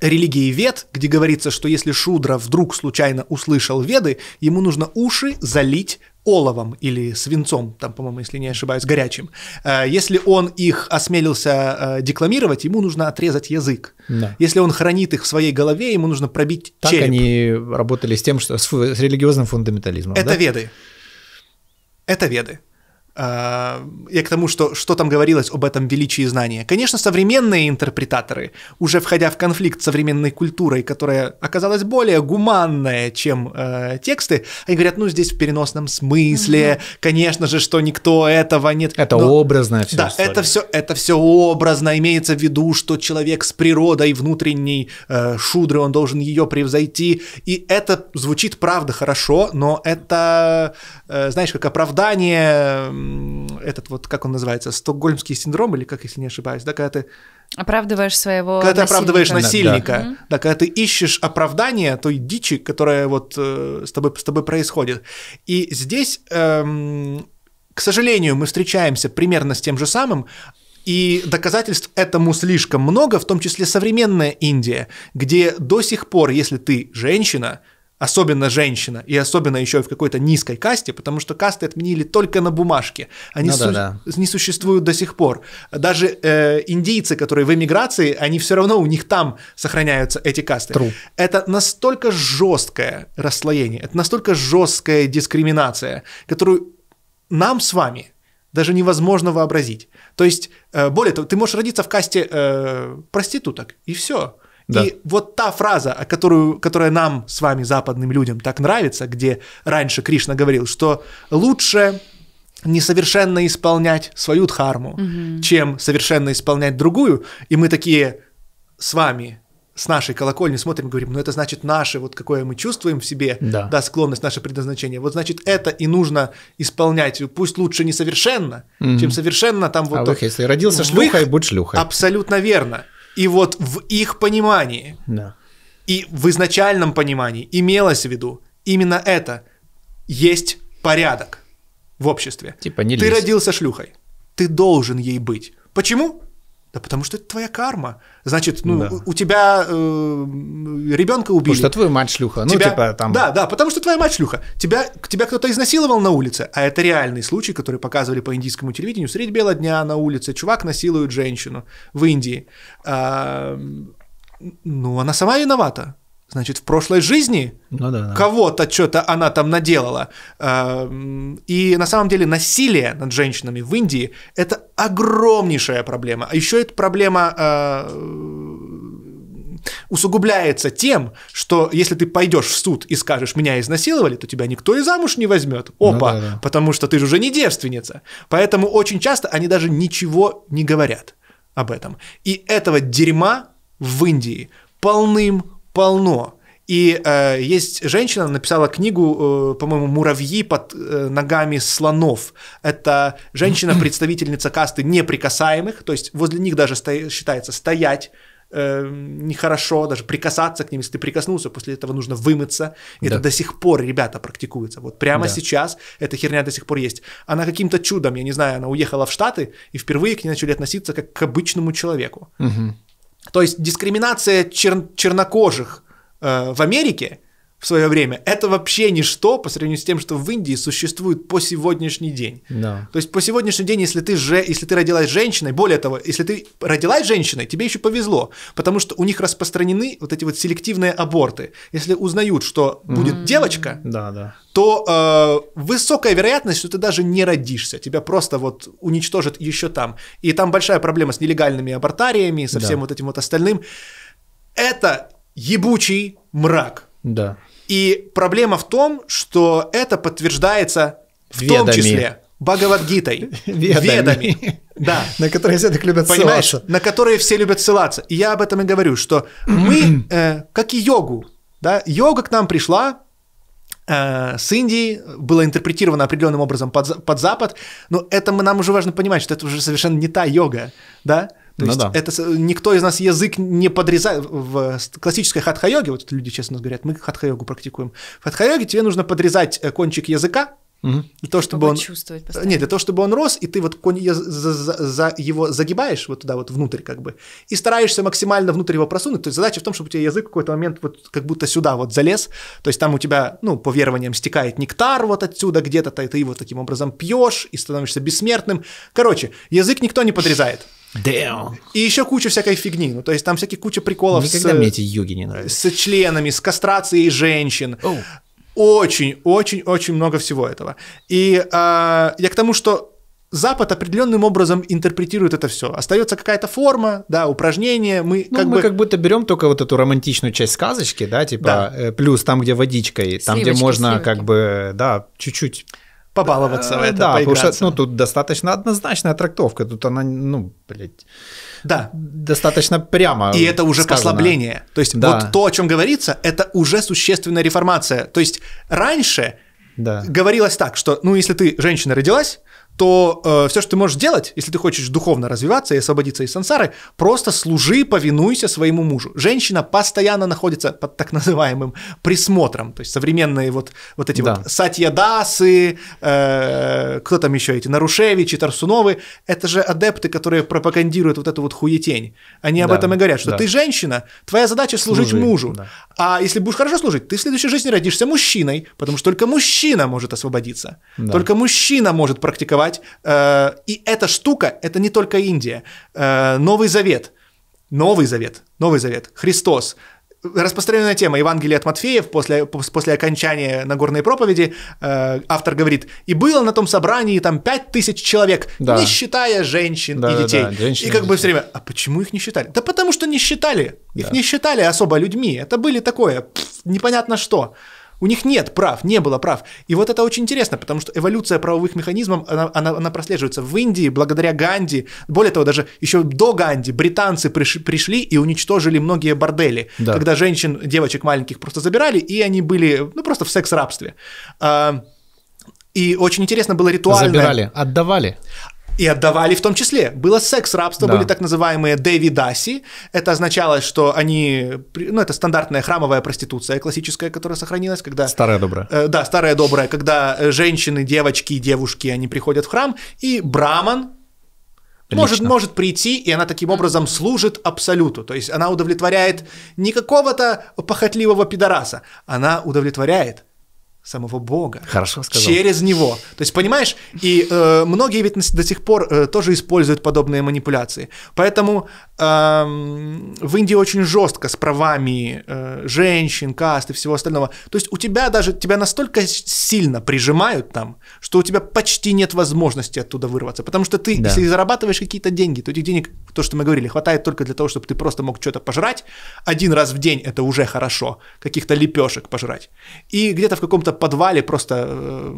религии Вед, где говорится, что если Шудра вдруг случайно услышал Веды, ему нужно уши залить оловом или свинцом, там, по-моему, если не ошибаюсь, горячим. Э, если он их осмелился э, декламировать, ему нужно отрезать язык. Да. Если он хранит их в своей голове, ему нужно пробить так череп. они работали с тем, что с, с религиозным фундаментализмом. Это да? веды. Это веды я к тому, что, что там говорилось об этом величии знания. Конечно, современные интерпретаторы, уже входя в конфликт с современной культурой, которая оказалась более гуманная, чем э, тексты, они говорят, ну, здесь в переносном смысле, угу. конечно же, что никто этого нет. Это но... образное все. Да, история. это все, это все образно. Имеется в виду, что человек с природой внутренней э, шудры, он должен ее превзойти. И это звучит правда хорошо, но это, э, знаешь, как оправдание этот вот, как он называется, стокгольмский синдром, или как, если не ошибаюсь, да, когда ты... Оправдываешь своего Когда насильника. ты оправдываешь насильника, да, да. да, когда ты ищешь оправдание той дичи, которая вот э, с, тобой, с тобой происходит. И здесь, эм, к сожалению, мы встречаемся примерно с тем же самым, и доказательств этому слишком много, в том числе современная Индия, где до сих пор, если ты женщина, особенно женщина, и особенно еще и в какой-то низкой касте, потому что касты отменили только на бумажке. Они ну, су- да, не существуют до сих пор. Даже э, индейцы, которые в эмиграции, они все равно у них там сохраняются эти касты. True. Это настолько жесткое расслоение, это настолько жесткая дискриминация, которую нам с вами даже невозможно вообразить. То есть, э, более того, ты можешь родиться в касте э, проституток, и все. Да. И вот та фраза, которую, которая нам с вами, западным людям, так нравится, где раньше Кришна говорил, что лучше несовершенно исполнять свою дхарму, угу. чем совершенно исполнять другую. И мы такие с вами, с нашей колокольни смотрим говорим, ну это значит наше, вот какое мы чувствуем в себе, да, да склонность, наше предназначение. Вот значит это и нужно исполнять. Пусть лучше несовершенно, угу. чем совершенно там а вот... А так, если родился шлюхой, их, будь шлюхой. Абсолютно верно. И вот в их понимании, да. и в изначальном понимании имелось в виду именно это. Есть порядок в обществе. Типа не Ты лезь. родился шлюхой. Ты должен ей быть. Почему? Да потому что это твоя карма. Значит, ну, да. у тебя э, ребенка убили. Потому что твоя мать шлюха. Ну, тебя... типа там. Да, да, потому что твоя мать шлюха. Тебя, тебя кто-то изнасиловал на улице. А это реальный случай, который показывали по индийскому телевидению. Средь бела дня на улице чувак насилует женщину в Индии. А, ну, она сама виновата. Значит, в прошлой жизни ну, да, да. кого-то что-то она там наделала. Э, и на самом деле насилие над женщинами в Индии это огромнейшая проблема. А еще эта проблема э, усугубляется тем, что если ты пойдешь в суд и скажешь, меня изнасиловали, то тебя никто и замуж не возьмет. Ну Опа, ну, да, да. потому что ты же уже не девственница. Поэтому очень часто они даже ничего не говорят об этом. И этого дерьма в Индии полным полно. И э, есть женщина, написала книгу, э, по-моему, «Муравьи под э, ногами слонов». Это женщина-представительница [CLEARS THROAT] касты неприкасаемых, то есть возле них даже сто- считается стоять э, нехорошо, даже прикасаться к ним, если ты прикоснулся, после этого нужно вымыться. Да. Это до сих пор, ребята, практикуется. Вот прямо да. сейчас эта херня до сих пор есть. Она каким-то чудом, я не знаю, она уехала в Штаты, и впервые к ней начали относиться как к обычному человеку. Угу. То есть дискриминация чер- чернокожих э, в Америке в свое время. Это вообще ничто по сравнению с тем, что в Индии существует по сегодняшний день. Да. То есть по сегодняшний день, если ты, же, если ты родилась женщиной, более того, если ты родилась женщиной, тебе еще повезло, потому что у них распространены вот эти вот селективные аборты. Если узнают, что mm-hmm. будет девочка, да, да. то э, высокая вероятность, что ты даже не родишься, тебя просто вот уничтожат еще там. И там большая проблема с нелегальными абортариями, со да. всем вот этим вот остальным. Это ебучий мрак. Да. И проблема в том, что это подтверждается в Ведами. том числе Бхагавадгитой, ведами. ведами. Да. [LAUGHS] На которые все так любят Понимаешь? ссылаться. На которые все любят ссылаться. И я об этом и говорю, что мы, [CLEARS THROAT] э, как и йогу, да, йога к нам пришла э, с Индии, была интерпретирована определенным образом под, под Запад, но это мы, нам уже важно понимать, что это уже совершенно не та йога, да, то ну есть да. это никто из нас язык не подрезает. В классической хатха-йоге, вот люди честно говорят, мы хатха-йогу практикуем. В хатха-йоге тебе нужно подрезать э, кончик языка, Угу. Для того, чтобы, он... Чувствовать э, Нет, для того, чтобы он рос, и ты вот конь за, за, за его загибаешь вот туда вот внутрь как бы, и стараешься максимально внутрь его просунуть. То есть задача в том, чтобы у тебя язык в какой-то момент вот как будто сюда вот залез, то есть там у тебя, ну, по верованиям стекает нектар вот отсюда где-то, ты его таким образом пьешь и становишься бессмертным. Короче, язык никто не подрезает. Damn. И еще куча всякой фигни. Ну, то есть там всякие куча приколов Никогда с... мне эти юги не нравятся. С членами, с кастрацией женщин. Очень, очень, очень много всего этого. И э, я к тому, что Запад определенным образом интерпретирует это все. Остается какая-то форма, да, упражнение. Мы, ну, как, мы бы... как будто берем только вот эту романтичную часть сказочки, да, типа да. Э, плюс там, где водичкой, там, сливочки, где можно, сливки. как бы, да, чуть-чуть побаловаться в э, это, Да, поиграться. потому что ну, тут достаточно однозначная трактовка, тут она, ну, блядь, да. достаточно прямо И это уже сказано. послабление. То есть да. вот то, о чем говорится, это уже существенная реформация. То есть раньше да. говорилось так, что, ну, если ты женщина родилась, то э, все, что ты можешь делать, если ты хочешь духовно развиваться и освободиться из сансары, просто служи, повинуйся своему мужу. Женщина постоянно находится под так называемым присмотром, то есть современные вот, вот эти да. вот сатьядасы, э, кто там еще эти, Нарушевичи, Тарсуновы, это же адепты, которые пропагандируют вот эту вот хуетень. Они об да, этом и говорят, что да. ты женщина, твоя задача служить Служи, мужу, да. а если будешь хорошо служить, ты в следующей жизни родишься мужчиной, потому что только мужчина может освободиться, да. только мужчина может практиковать покупать. Э, и эта штука, это не только Индия. Э, Новый Завет, Новый Завет, Новый Завет, Христос, распространенная тема Евангелия от Матфея после, после окончания Нагорной проповеди э, автор говорит, и было на том собрании там пять тысяч человек, да. не считая женщин да, и детей. Да, да. Женщины и как бы все время, а почему их не считали? Да потому что не считали, их да. не считали особо людьми, это были такое, пфф, непонятно что. У них нет прав, не было прав. И вот это очень интересно, потому что эволюция правовых механизмов, она, она, она прослеживается в Индии благодаря Ганди. Более того, даже еще до Ганди британцы приш, пришли и уничтожили многие бордели, да. когда женщин, девочек маленьких просто забирали, и они были ну, просто в секс-рабстве. А, и очень интересно было ритуально. Забирали, отдавали. И отдавали в том числе. Было секс-рабство, да. были так называемые дэвидаси. Это означало, что они... Ну, это стандартная храмовая проституция классическая, которая сохранилась, когда... Старая добрая. Э, да, старая добрая, когда э, женщины, девочки и девушки, они приходят в храм, и браман, Может, может прийти, и она таким образом служит абсолюту. То есть она удовлетворяет не какого-то похотливого пидораса, она удовлетворяет самого Бога. Хорошо сказал. Через него. То есть, понимаешь, и э, многие ведь до сих пор э, тоже используют подобные манипуляции. Поэтому э, в Индии очень жестко с правами э, женщин, каст и всего остального. То есть у тебя даже, тебя настолько сильно прижимают там, что у тебя почти нет возможности оттуда вырваться. Потому что ты, да. если зарабатываешь какие-то деньги, то этих денег, то, что мы говорили, хватает только для того, чтобы ты просто мог что-то пожрать. Один раз в день это уже хорошо, каких-то лепешек пожрать. И где-то в каком-то подвале просто, э,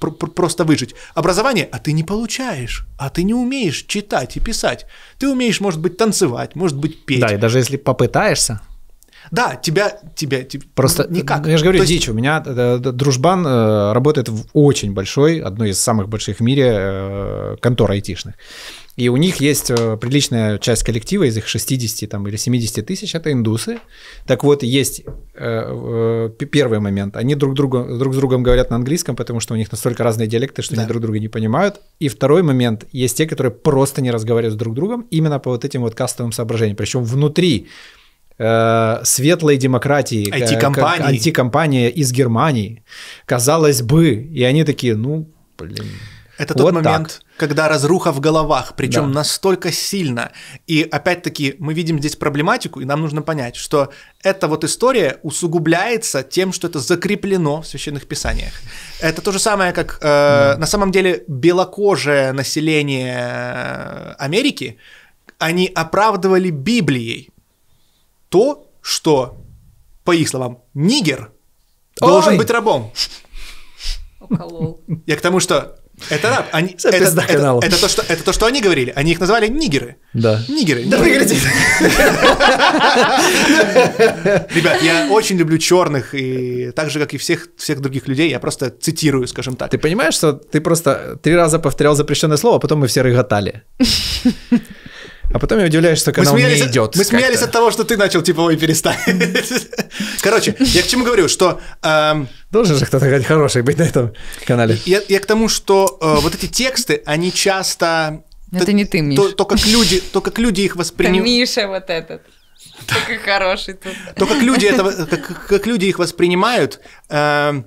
э, просто выжить. Образование, а ты не получаешь, а ты не умеешь читать и писать. Ты умеешь, может быть, танцевать, может быть, петь. Да, и даже если попытаешься, да, тебя, тебя, тебя просто никак. Я же говорю, То есть... дичь. У меня э, дружбан работает в очень большой, одной из самых больших в мире контор айтишных. И у них есть э, приличная часть коллектива из их 60 там, или 70 тысяч, это индусы. Так вот, есть э, э, первый момент. Они друг, другу, друг с другом говорят на английском, потому что у них настолько разные диалекты, что да. они друг друга не понимают. И второй момент, есть те, которые просто не разговаривают друг с другом именно по вот этим вот кастовым соображениям. Причем внутри э, светлой демократии, э, антикомпании из Германии. Казалось бы, и они такие, ну, блин. Это вот момент, так когда разруха в головах, причем да. настолько сильно. И опять-таки мы видим здесь проблематику, и нам нужно понять, что эта вот история усугубляется тем, что это закреплено в священных писаниях. Это то же самое, как э, да. на самом деле белокожее население э, Америки, они оправдывали Библией то, что, по их словам, нигер должен Ой! быть рабом. Уколол. Я к тому, что это да, они, это, это, это, это, то, что, это то, что они говорили. Они их называли нигеры. Да. Нигеры. Да прекрати. Ребят, я очень люблю черных и так же, как и всех, всех других людей, я просто цитирую, скажем так. Ты понимаешь, что ты просто три раза повторял запрещенное слово, а потом мы все рыготали. А потом я удивляюсь, что канал мы смеялись, не идет. Мы смеялись от того, что ты начал, типа, ой, перестань. [LAUGHS] Короче, я к чему говорю, что... Эм, Должен же кто-то хоть хороший быть на этом канале. Я, к тому, что э, вот эти тексты, они часто... Это то, не ты, Миша. То, как люди, то, как люди их воспринимают. Миша вот этот. [LAUGHS] Такой хороший тут. То, как люди, это, как, люди их воспринимают, эм,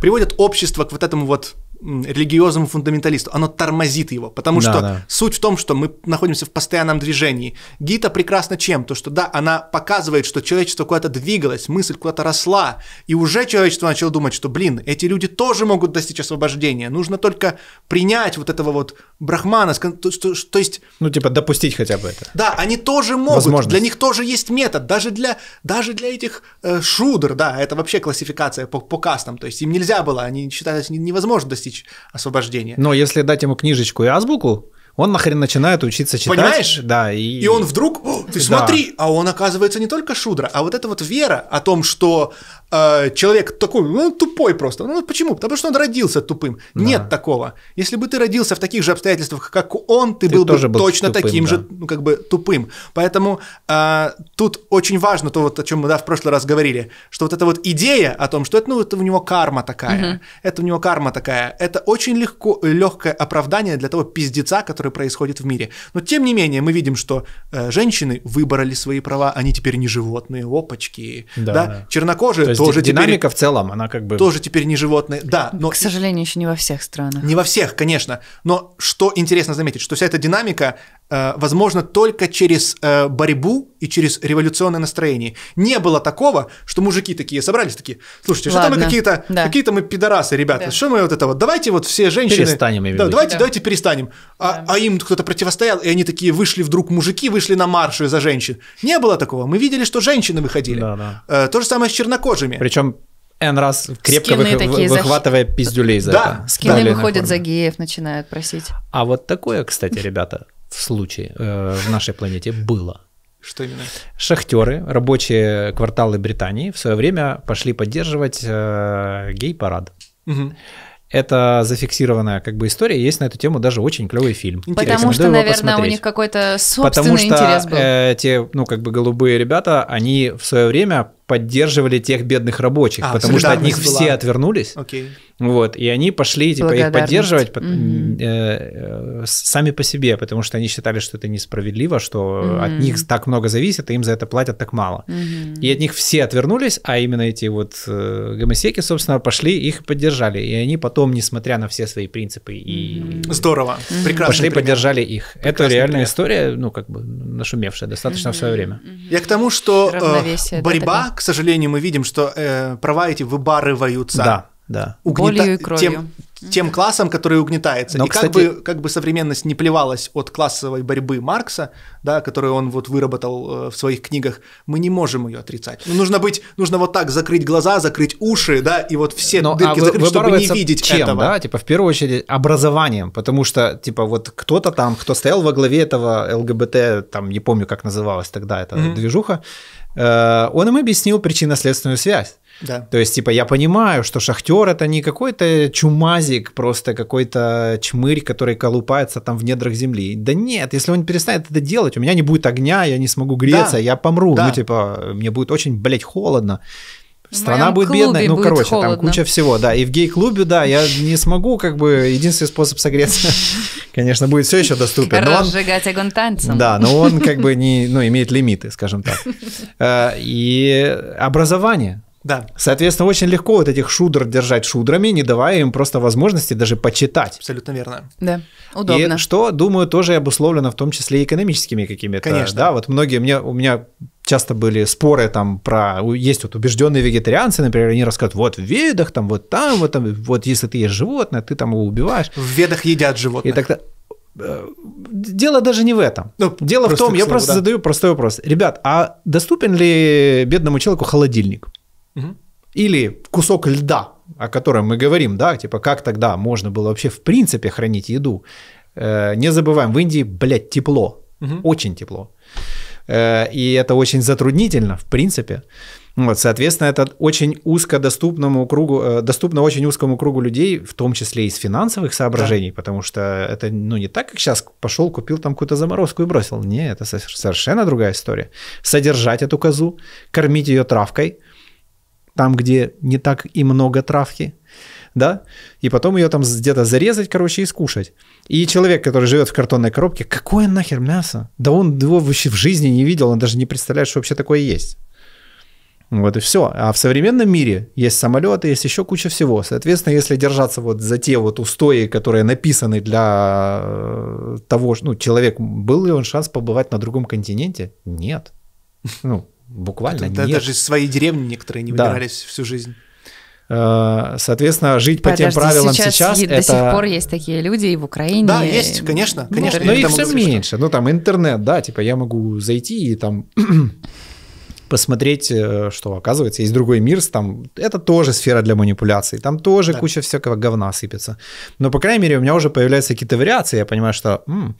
приводят общество к вот этому вот религиозному фундаменталисту, оно тормозит его, потому да, что да. суть в том, что мы находимся в постоянном движении. Гита прекрасно чем? То, что да, она показывает, что человечество куда-то двигалось, мысль куда-то росла, и уже человечество начало думать, что, блин, эти люди тоже могут достичь освобождения, нужно только принять вот этого вот брахмана, то, что, то есть... Ну, типа, допустить хотя бы это. Да, они тоже могут, для них тоже есть метод, даже для, даже для этих э, шудр, да, это вообще классификация по, по кастам, то есть им нельзя было, они считались невозможно достичь тысяч освобождения. Но если дать ему книжечку и азбуку, он нахрен начинает учиться читать. Понимаешь? Да. И, и он вдруг, ты смотри, да. а он оказывается не только шудра, а вот эта вот вера о том, что Э, человек такой, ну, он тупой просто. Ну, почему? Потому что он родился тупым. Да. Нет такого. Если бы ты родился в таких же обстоятельствах, как он, ты, ты был бы был точно тупым, таким да. же, ну, как бы тупым. Поэтому э, тут очень важно то, вот, о чем мы да, в прошлый раз говорили, что вот эта вот идея о том, что это, ну, это у него карма такая, угу. это у него карма такая, это очень легко, легкое оправдание для того пиздеца, который происходит в мире. Но тем не менее, мы видим, что э, женщины выбрали свои права, они теперь не животные, опачки. Да, да? да. чернокожие тоже динамика теперь, в целом, она как бы... Тоже теперь не животные. да. Но... К сожалению, еще не во всех странах. Не во всех, конечно. Но что интересно заметить, что вся эта динамика, Э, возможно только через э, борьбу и через революционное настроение. Не было такого, что мужики такие собрались такие, слушайте, что там мы какие-то, да. какие-то мы пидорасы, ребята, да. что мы вот это вот, давайте вот все женщины... Перестанем, да, давайте, да. давайте перестанем. А, да. а им кто-то противостоял, и они такие вышли вдруг, мужики вышли на маршу за женщин. Не было такого. Мы видели, что женщины выходили. Да, да. Э, то же самое с чернокожими. Причем N раз крепко Скины такие выхватывая защ... пиздюлей за да. это. Скины да. выходят за геев, начинают просить. А вот такое, кстати, ребята, случай э, в нашей планете было. Что именно? Шахтеры, рабочие кварталы Британии в свое время пошли поддерживать э, гей-парад. Это зафиксированная как бы история. Есть на эту тему даже очень клевый фильм. Потому что, наверное, у них какой-то собственный Потому что, интерес был. Э, те, ну, как бы голубые ребята, они в свое время поддерживали тех бедных рабочих, а, потому что от них была. все отвернулись. Окей. Вот, и они пошли, типа, их поддерживать угу. сами по себе, потому что они считали, что это несправедливо, что угу. от них так много зависит, и им за это платят так мало. Угу. И от них все отвернулись, а именно эти вот э, гомосеки, собственно, пошли, их поддержали. И они потом, несмотря на все свои принципы и... Здорово, прекрасно. Пошли, пример. поддержали их. Прекрасный это реальная пример. история, ну, как бы нашумевшая достаточно угу. в свое время. Я к тому, что э, борьба, да, к сожалению, мы видим, что э, права эти выбарываются. Да да. Угнета... Болью и кровью. Тем, тем классом, который угнетается. Но, и кстати... как, бы, как бы современность не плевалась от классовой борьбы Маркса, да, которую он вот выработал э, в своих книгах, мы не можем ее отрицать. Ну, нужно быть, нужно вот так закрыть глаза, закрыть уши, да, и вот все Но, а дырки а вы, закрыть, чтобы не видеть чем, этого. Да, типа в первую очередь образованием, потому что типа вот кто-то там, кто стоял во главе этого ЛГБТ, там не помню, как называлась тогда эта mm-hmm. движуха, э, он им объяснил причинно-следственную связь да. То есть, типа, я понимаю, что шахтер это не какой-то чумазик, просто какой-то чмырь, который колупается там в недрах земли. Да нет, если он перестанет это делать, у меня не будет огня, я не смогу греться, да. я помру. Ну, да. Ну, типа, мне будет очень, блядь, холодно. Страна будет бедная, ну, будет короче, холодно. там куча всего, да. И в гей-клубе, да, я не смогу, как бы, единственный способ согреться, [LAUGHS] конечно, будет все еще доступен. Но Разжигать он, огонь танцем. Да, но он как бы не, ну, имеет лимиты, скажем так. [LAUGHS] Э, и образование. Да. Соответственно, очень легко вот этих шудр держать шудрами, не давая им просто возможности даже почитать. Абсолютно верно. Да, удобно. И что, думаю, тоже обусловлено в том числе и экономическими какими-то. Конечно. Да, вот многие, мне, у меня часто были споры там про, есть вот убежденные вегетарианцы, например, они рассказывают, вот в ведах там, вот там, вот там, вот если ты ешь животное, ты там его убиваешь. В ведах едят животных. И так э, Дело даже не в этом. Ну, Дело в том, слову, я просто да. задаю простой вопрос. Ребят, а доступен ли бедному человеку холодильник? Угу. Или кусок льда, о котором мы говорим, да, типа как тогда можно было вообще в принципе хранить еду. Э, не забываем, в Индии, блядь, тепло, угу. очень тепло. Э, и это очень затруднительно, в принципе. Вот, соответственно, это очень узко доступному кругу, э, доступно очень узкому кругу людей, в том числе из финансовых соображений, да. потому что это ну, не так, как сейчас пошел, купил там какую-то заморозку и бросил. Не, это совершенно другая история. Содержать эту козу, кормить ее травкой – там, где не так и много травки, да, и потом ее там где-то зарезать, короче, и скушать. И человек, который живет в картонной коробке, какое нахер мясо? Да он его вообще в жизни не видел, он даже не представляет, что вообще такое есть. Вот и все. А в современном мире есть самолеты, есть еще куча всего. Соответственно, если держаться вот за те вот устои, которые написаны для э, того, что ну, человек, был ли он шанс побывать на другом континенте? Нет. Ну, буквально это, нет. Даже из своей деревни некоторые не да. выбирались всю жизнь. Э, соответственно, жить Подожди, по тем правилам сейчас, сейчас это... до сих пор есть такие люди и в Украине. Да, есть, конечно, конечно. но ну, их все слышать. меньше. Ну там интернет, да, типа я могу зайти и там [CLEARS THROAT] посмотреть, э, что оказывается есть другой мир, там это тоже сфера для манипуляций, там тоже да. куча всякого говна сыпется. Но по крайней мере у меня уже появляются какие-то вариации, я понимаю, что м-м,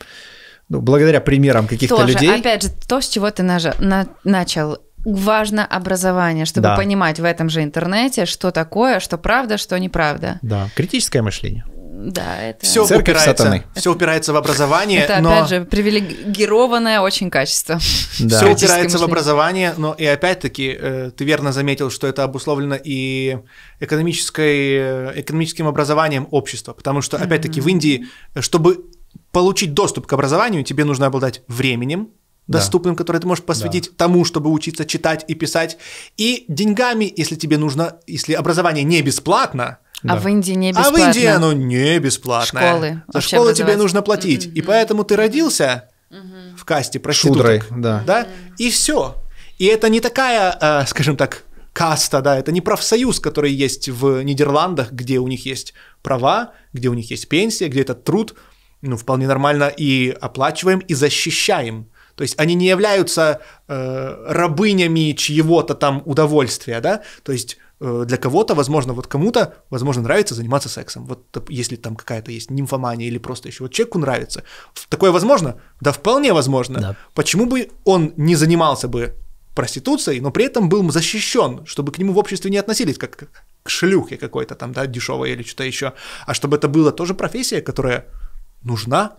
ну, благодаря примерам каких-то людей. Опять же, то, с чего ты нажа- на- начал. Важно образование, чтобы да. понимать в этом же интернете, что такое, что правда, что неправда. Да, критическое мышление. Да, это все упирается, сатаны. Все упирается в образование. Это, но... опять же, привилегированное очень качество. [LAUGHS] Да. Все упирается мышление. в образование, но и опять-таки э, ты верно заметил, что это обусловлено и экономической, э, экономическим образованием общества. Потому что, опять-таки, mm-hmm. в Индии, э, чтобы получить доступ к образованию, тебе нужно обладать временем, доступным, да. который ты можешь посвятить да. тому, чтобы учиться читать и писать, и деньгами, если тебе нужно, если образование не бесплатно. А в Индии не бесплатно. А в Индии оно не бесплатно. Школы. За школу тебе нужно платить, mm-hmm. и поэтому ты родился mm-hmm. в касте проституток. Шудрой, да. да? Mm-hmm. И все. И это не такая, э, скажем так, каста, да, это не профсоюз, который есть в Нидерландах, где у них есть права, где у них есть пенсия, где этот труд – ну, вполне нормально и оплачиваем, и защищаем. То есть они не являются э, рабынями чьего-то там удовольствия, да? То есть э, для кого-то, возможно, вот кому-то, возможно, нравится заниматься сексом. Вот если там какая-то есть нимфомания или просто еще вот человеку нравится. Такое возможно? Да, вполне возможно. Да. Почему бы он не занимался бы проституцией, но при этом был защищен, чтобы к нему в обществе не относились как к шлюхе какой-то там, да, дешевой или что-то еще, а чтобы это была тоже профессия, которая нужна,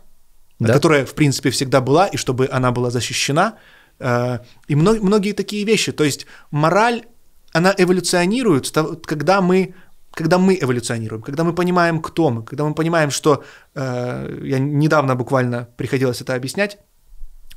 да? которая, в принципе, всегда была, и чтобы она была защищена. Э, и многие такие вещи. То есть мораль, она эволюционирует, когда мы когда мы эволюционируем, когда мы понимаем, кто мы, когда мы понимаем, что э, я недавно буквально приходилось это объяснять,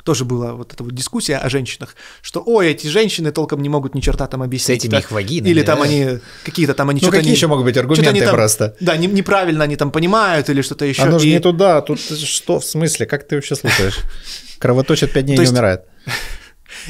тоже была вот эта вот дискуссия о женщинах, что, ой, эти женщины толком не могут ни черта там объяснить. С этими да? их вагины. Или там они какие-то там они ну, что-то... какие еще могут быть аргументы они там, просто? Да, не, неправильно они там понимают или что-то еще. Оно же и... не туда, тут что, в смысле, как ты вообще слушаешь? [LAUGHS] Кровоточит пять дней и умирает.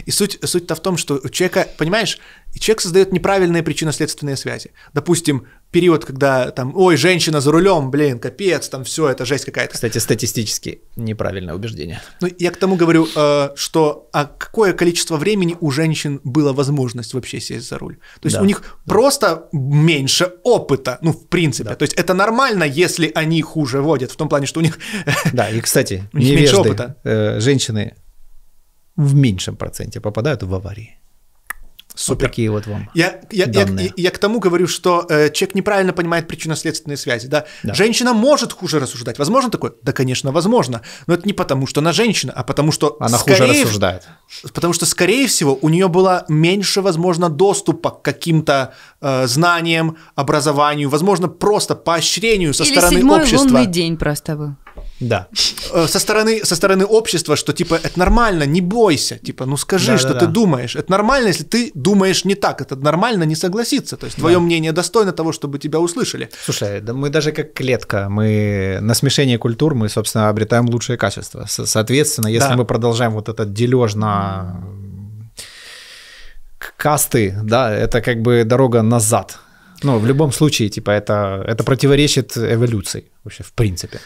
И суть, суть-то в том, что у человека, понимаешь, человек создает неправильные причинно-следственные связи. Допустим, период, когда там, ой, женщина за рулем, блин, капец, там все, это жесть какая-то. Кстати, статистически неправильное убеждение. Ну, я к тому говорю, э, что а какое количество времени у женщин была возможность вообще сесть за руль? То есть да. у них да. просто меньше опыта, ну, в принципе. Да. То есть это нормально, если они хуже водят, в том плане, что у них... Да, и, кстати, [LAUGHS] меньше опыта. Э, женщины в меньшем проценте попадают в аварии. Супер. Ну вот такие вот вам. Я, я, данные. я, я к тому говорю, что э, человек неправильно понимает причинно-следственные связи. Да? да. Женщина может хуже рассуждать. Возможно такое? Да, конечно, возможно. Но это не потому, что она женщина, а потому что. Она скорее, хуже рассуждает. Потому что, скорее всего, у нее было меньше, возможно, доступа к каким-то э, знаниям, образованию, возможно, просто поощрению со Или стороны седьмой Лунный день просто был. Да. Э, со стороны, со стороны общества, что типа это нормально, не бойся, типа ну скажи, да, что да, ты да. думаешь. Это нормально, если ты думаешь не так, это нормально не согласиться. То есть твое да. мнение достойно того, чтобы тебя услышали. Слушай, да мы даже как клетка, мы на смешение культур мы, собственно, обретаем лучшие качества. Со- соответственно, если да. мы продолжаем вот этот дележ на касты, да, это как бы дорога назад. Ну, в любом случае, типа, это, это противоречит эволюции вообще, в принципе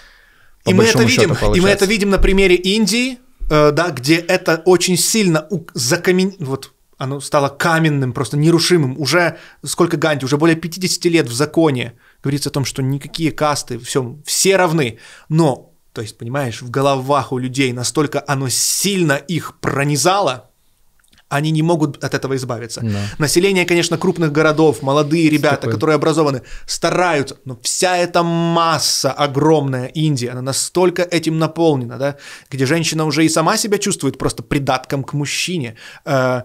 и мы это видим, и мы это видим на примере Индии, э, да, где это очень сильно закамен... вот оно стало каменным, просто нерушимым. Уже сколько Ганди, уже более 50 лет в законе говорится о том, что никакие касты, все, все равны. Но, то есть, понимаешь, в головах у людей настолько оно сильно их пронизало, они не могут от этого избавиться. Да. Население, конечно, крупных городов, молодые ребята, Такое. которые образованы, стараются, но вся эта масса огромная Индия, она настолько этим наполнена, да, где женщина уже и сама себя чувствует просто придатком к мужчине. Э,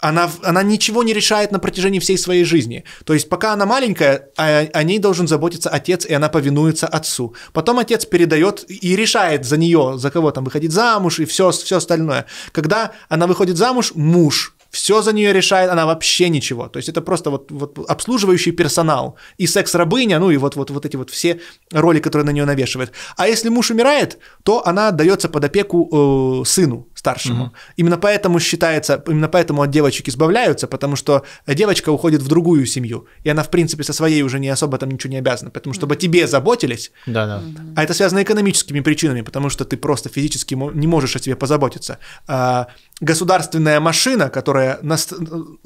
она, она ничего не решает на протяжении всей своей жизни. То есть пока она маленькая, о, а о ней должен заботиться отец, и она повинуется отцу. Потом отец передает и решает за нее, за кого там выходить замуж и все, все остальное. Когда она выходит замуж, муж все за нее решает, она вообще ничего. То есть это просто вот, вот обслуживающий персонал и секс-рабыня, ну и вот, вот, вот эти вот все роли, которые на нее навешивают. А если муж умирает, то она отдается под опеку э, сыну старшему. Угу. Именно поэтому считается, именно поэтому от девочек избавляются, потому что девочка уходит в другую семью, и она, в принципе, со своей уже не особо там ничего не обязана, потому чтобы тебе заботились, да, да. а это связано экономическими причинами, потому что ты просто физически не можешь о себе позаботиться. А государственная машина, которая, нас,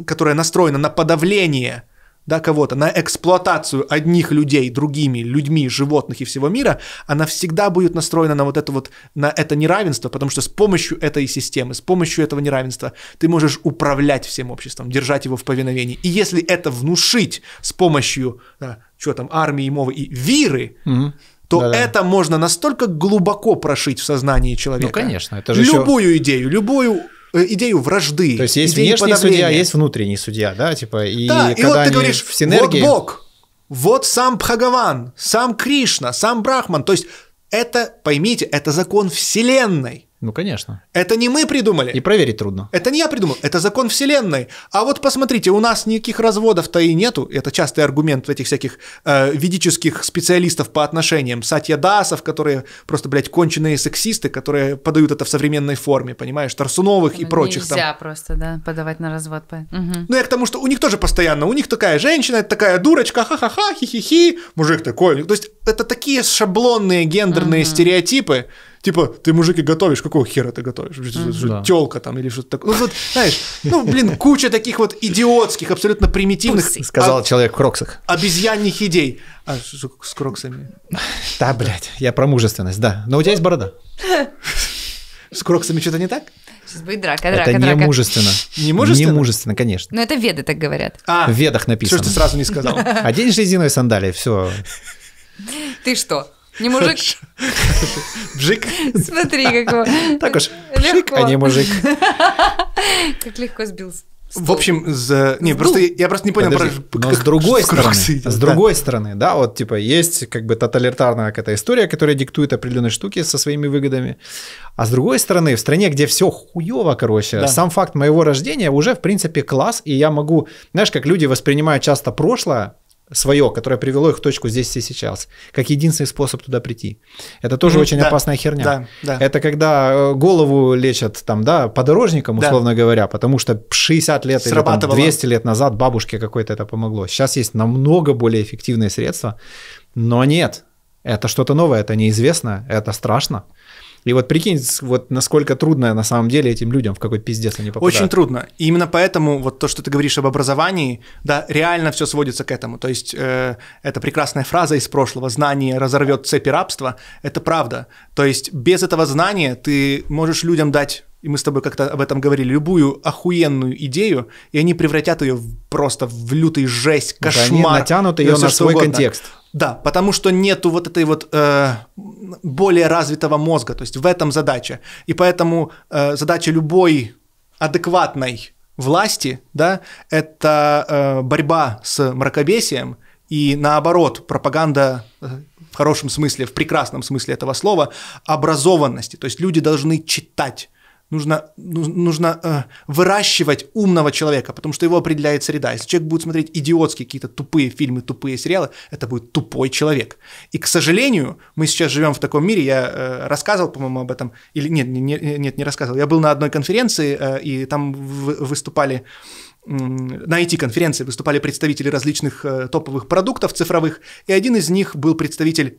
которая настроена на подавление да, кого-то, на эксплуатацию одних людей другими людьми, животных и всего мира, она всегда будет настроена на вот это вот, на это неравенство, потому что с помощью этой системы, с помощью этого неравенства ты можешь управлять всем обществом, держать его в повиновении. И если это внушить с помощью, да, что там, армии, мовы и виры, угу то Да-да. это можно настолько глубоко прошить в сознании человека. Ну, конечно, это же Любую еще... идею, любую Э, идею вражды. То есть есть внешний подавления. судья, есть внутренний судья, да, типа, и да, когда и вот ты говоришь, в синергии... вот Бог, вот сам Бхагаван, сам Кришна, сам Брахман, то есть это, поймите, это закон Вселенной. Ну, конечно. Это не мы придумали. И проверить трудно. Это не я придумал, это закон Вселенной. А вот посмотрите, у нас никаких разводов-то и нету. Это частый аргумент этих всяких э, ведических специалистов по отношениям. Сатья Дасов, которые просто, блядь, конченые сексисты, которые подают это в современной форме, понимаешь, Тарсуновых ну, и прочих. Нельзя там. просто, да, подавать на развод. Угу. Ну, я к тому, что у них тоже постоянно, у них такая женщина, это такая дурочка, ха-ха-ха, хи-хи-хи, мужик такой. То есть это такие шаблонные гендерные угу. стереотипы, типа, ты мужики готовишь, какого хера ты готовишь? Да. Телка там или что-то такое. Ну, вот, знаешь, ну, блин, куча таких вот идиотских, абсолютно примитивных... Сказал а, человек в кроксах. обезьянних идей. А, с кроксами? Да, блядь, я про мужественность, да. Но у тебя есть борода. С кроксами что-то не так? Сейчас будет драка, драка, Это не драка. мужественно. Не мужественно? Не мужественно, конечно. Но это веды так говорят. А, в ведах написано. Что ж ты сразу не сказал? [LAUGHS] Оденешь резиновые сандалии, все. Ты что? Не мужик. Бжик. Смотри, как его. Так уж, бжик, а не мужик. Как легко сбился. В общем, за... не, просто, я просто не понял, Подожди, про... но с другой стороны, с другой стороны, да, вот типа есть как бы тоталитарная какая-то история, которая диктует определенные штуки со своими выгодами, а с другой стороны, в стране, где все хуево, короче, да. сам факт моего рождения уже в принципе класс, и я могу, знаешь, как люди воспринимают часто прошлое, свое, которое привело их в точку здесь и сейчас, как единственный способ туда прийти. Это тоже mm, очень да, опасная херня. Да, да. Это когда э, голову лечат там, да, подорожникам, условно да. говоря, потому что 60 лет или там, 200 лет назад бабушке какое то это помогло. Сейчас есть намного более эффективные средства, но нет, это что-то новое, это неизвестно, это страшно. И вот прикинь, вот насколько трудно на самом деле этим людям в какой пиздец они попадают. Очень трудно. И именно поэтому вот то, что ты говоришь об образовании, да, реально все сводится к этому. То есть э, это прекрасная фраза из прошлого «знание разорвет цепи рабства». Это правда. То есть без этого знания ты можешь людям дать и мы с тобой как-то об этом говорили, любую охуенную идею, и они превратят ее просто в лютый жесть, кошмар. Да, они натянут ее на свой угодно. контекст. Да, потому что нету вот этой вот э, более развитого мозга, то есть в этом задача. И поэтому э, задача любой адекватной власти, да, это э, борьба с мракобесием и наоборот пропаганда э, в хорошем смысле, в прекрасном смысле этого слова, образованности. То есть люди должны читать, нужно, нужно э, выращивать умного человека, потому что его определяет среда. Если человек будет смотреть идиотские какие-то тупые фильмы, тупые сериалы, это будет тупой человек. И, к сожалению, мы сейчас живем в таком мире, я э, рассказывал, по-моему, об этом, или нет, не, нет, не рассказывал, я был на одной конференции, э, и там в, выступали на IT-конференции выступали представители различных э, топовых продуктов цифровых, и один из них был представитель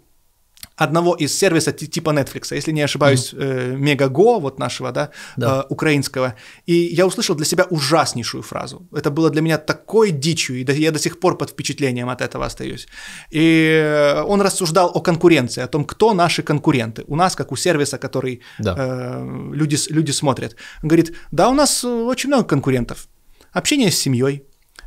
одного из сервиса типа Netflix, если не ошибаюсь, mm-hmm. Мегаго, вот нашего, да, да. Э, украинского. И я услышал для себя ужаснейшую фразу. Это было для меня такой дичью, и до, я до сих пор под впечатлением от этого остаюсь. И он рассуждал о конкуренции, о том, кто наши конкуренты. У нас, как у сервиса, который да. э, люди, люди смотрят. Он говорит, да, у нас э, очень много конкурентов. Общение с семьей,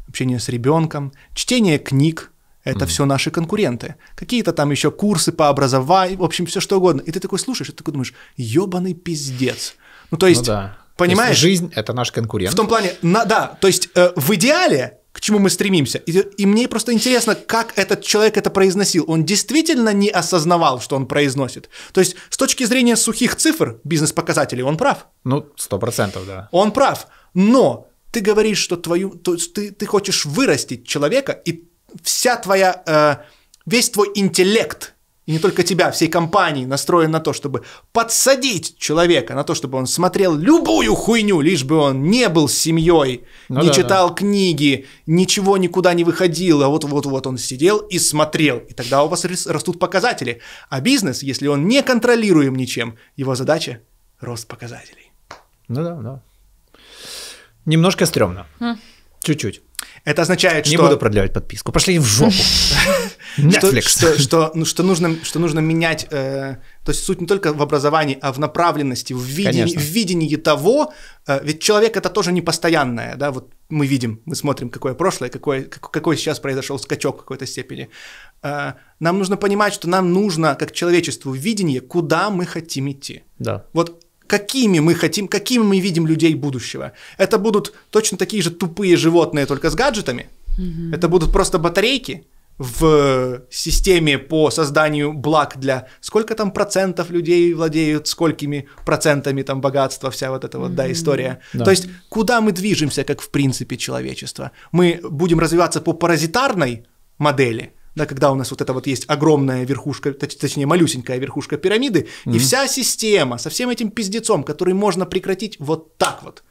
общение с ребенком, чтение книг, это mm-hmm. все наши конкуренты. Какие-то там еще курсы по образованию, в общем, все что угодно. И ты такой слушаешь, и ты такой думаешь, ебаный пиздец. Ну, то ну есть, ну, да. понимаешь? То есть жизнь – это наш конкурент. В том плане, на, да, то есть э, в идеале к чему мы стремимся. И, и мне просто интересно, как этот человек это произносил. Он действительно не осознавал, что он произносит. То есть с точки зрения сухих цифр, бизнес-показателей, он прав. Ну, сто процентов, да. Он прав. Но ты говоришь, что твою, то, есть ты, ты хочешь вырастить человека, и вся твоя, э, весь твой интеллект, и не только тебя, всей компании настроен на то, чтобы подсадить человека, на то, чтобы он смотрел любую хуйню, лишь бы он не был семьей, ну, не да, читал да. книги, ничего никуда не выходил, а вот-вот-вот он сидел и смотрел. И тогда у вас растут показатели. А бизнес, если он не контролируем ничем, его задача – рост показателей. Ну да, да. Немножко стрёмно. Хм. Чуть-чуть. Это означает, что... Не буду продлевать подписку, пошли в жопу. [LAUGHS] Netflix. Что ну, что нужно что нужно менять... Э, то есть суть не только в образовании, а в направленности, в видении, в видении того, э, ведь человек это тоже непостоянное, да, вот мы видим, мы смотрим, какое прошлое, какое, как какой сейчас произошел скачок в какой-то степени. Э, нам нужно понимать, что нам нужно, как человечеству, видение, куда мы хотим идти. Да. Вот какими мы хотим, какими мы видим людей будущего. Это будут точно такие же тупые животные, только с гаджетами. Mm-hmm. Это будут просто батарейки в системе по созданию благ для сколько там процентов людей владеют, сколькими процентами там богатства, вся вот эта вот, mm-hmm. да, история. Да. То есть, куда мы движемся, как в принципе человечество? Мы будем развиваться по паразитарной модели – да, когда у нас вот это вот есть огромная верхушка, точнее, малюсенькая верхушка пирамиды, mm-hmm. и вся система со всем этим пиздецом, который можно прекратить вот так вот.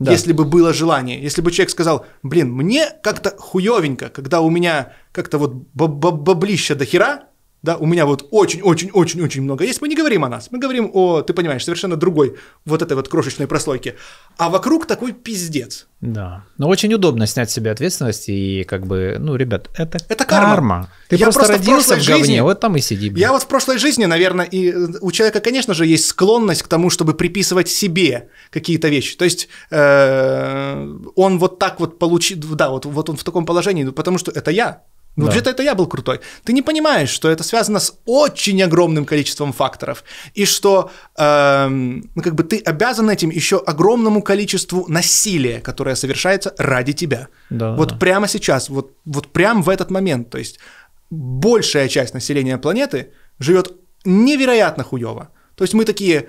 Да. Если бы было желание, если бы человек сказал, блин, мне как-то хуевенько когда у меня как-то вот баблища до хера, да, у меня вот очень-очень-очень-очень много есть, мы не говорим о нас, мы говорим о, ты понимаешь, совершенно другой вот этой вот крошечной прослойке, а вокруг такой пиздец. Да, но очень удобно снять себе ответственность и как бы, ну, ребят, это, это карма. карма. Ты я просто, просто родился в, в говне, жизни, вот там и сиди. Блин. Я вот в прошлой жизни, наверное, и э, у человека, конечно же, есть склонность к тому, чтобы приписывать себе какие-то вещи, то есть э, он вот так вот получит, да, вот, вот он в таком положении, ну, потому что это я, ну, да. вообще-то это я был крутой. Ты не понимаешь, что это связано с очень огромным количеством факторов, и что эм, ну, как бы ты обязан этим еще огромному количеству насилия, которое совершается ради тебя. Да, вот да. прямо сейчас, вот, вот прямо в этот момент. То есть большая часть населения планеты живет невероятно хуево. То есть мы такие,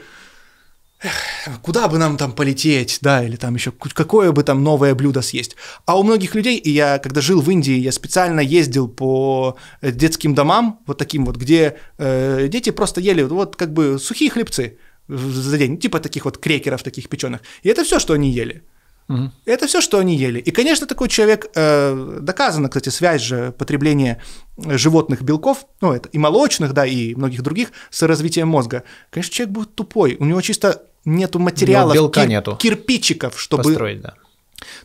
куда бы нам там полететь, да, или там еще какое бы там новое блюдо съесть. А у многих людей, и я когда жил в Индии, я специально ездил по э, детским домам, вот таким вот, где э, дети просто ели вот как бы сухие хлебцы за день, ну, типа таких вот крекеров таких печеных. И это все, что они ели. Угу. Это все, что они ели. И, конечно, такой человек, э, доказана, кстати, связь же потребления э, животных белков, ну, это и молочных, да, и многих других, с развитием мозга. Конечно, человек будет тупой. У него чисто нету материалов, белка кир- нету. кирпичиков, чтобы построить, да.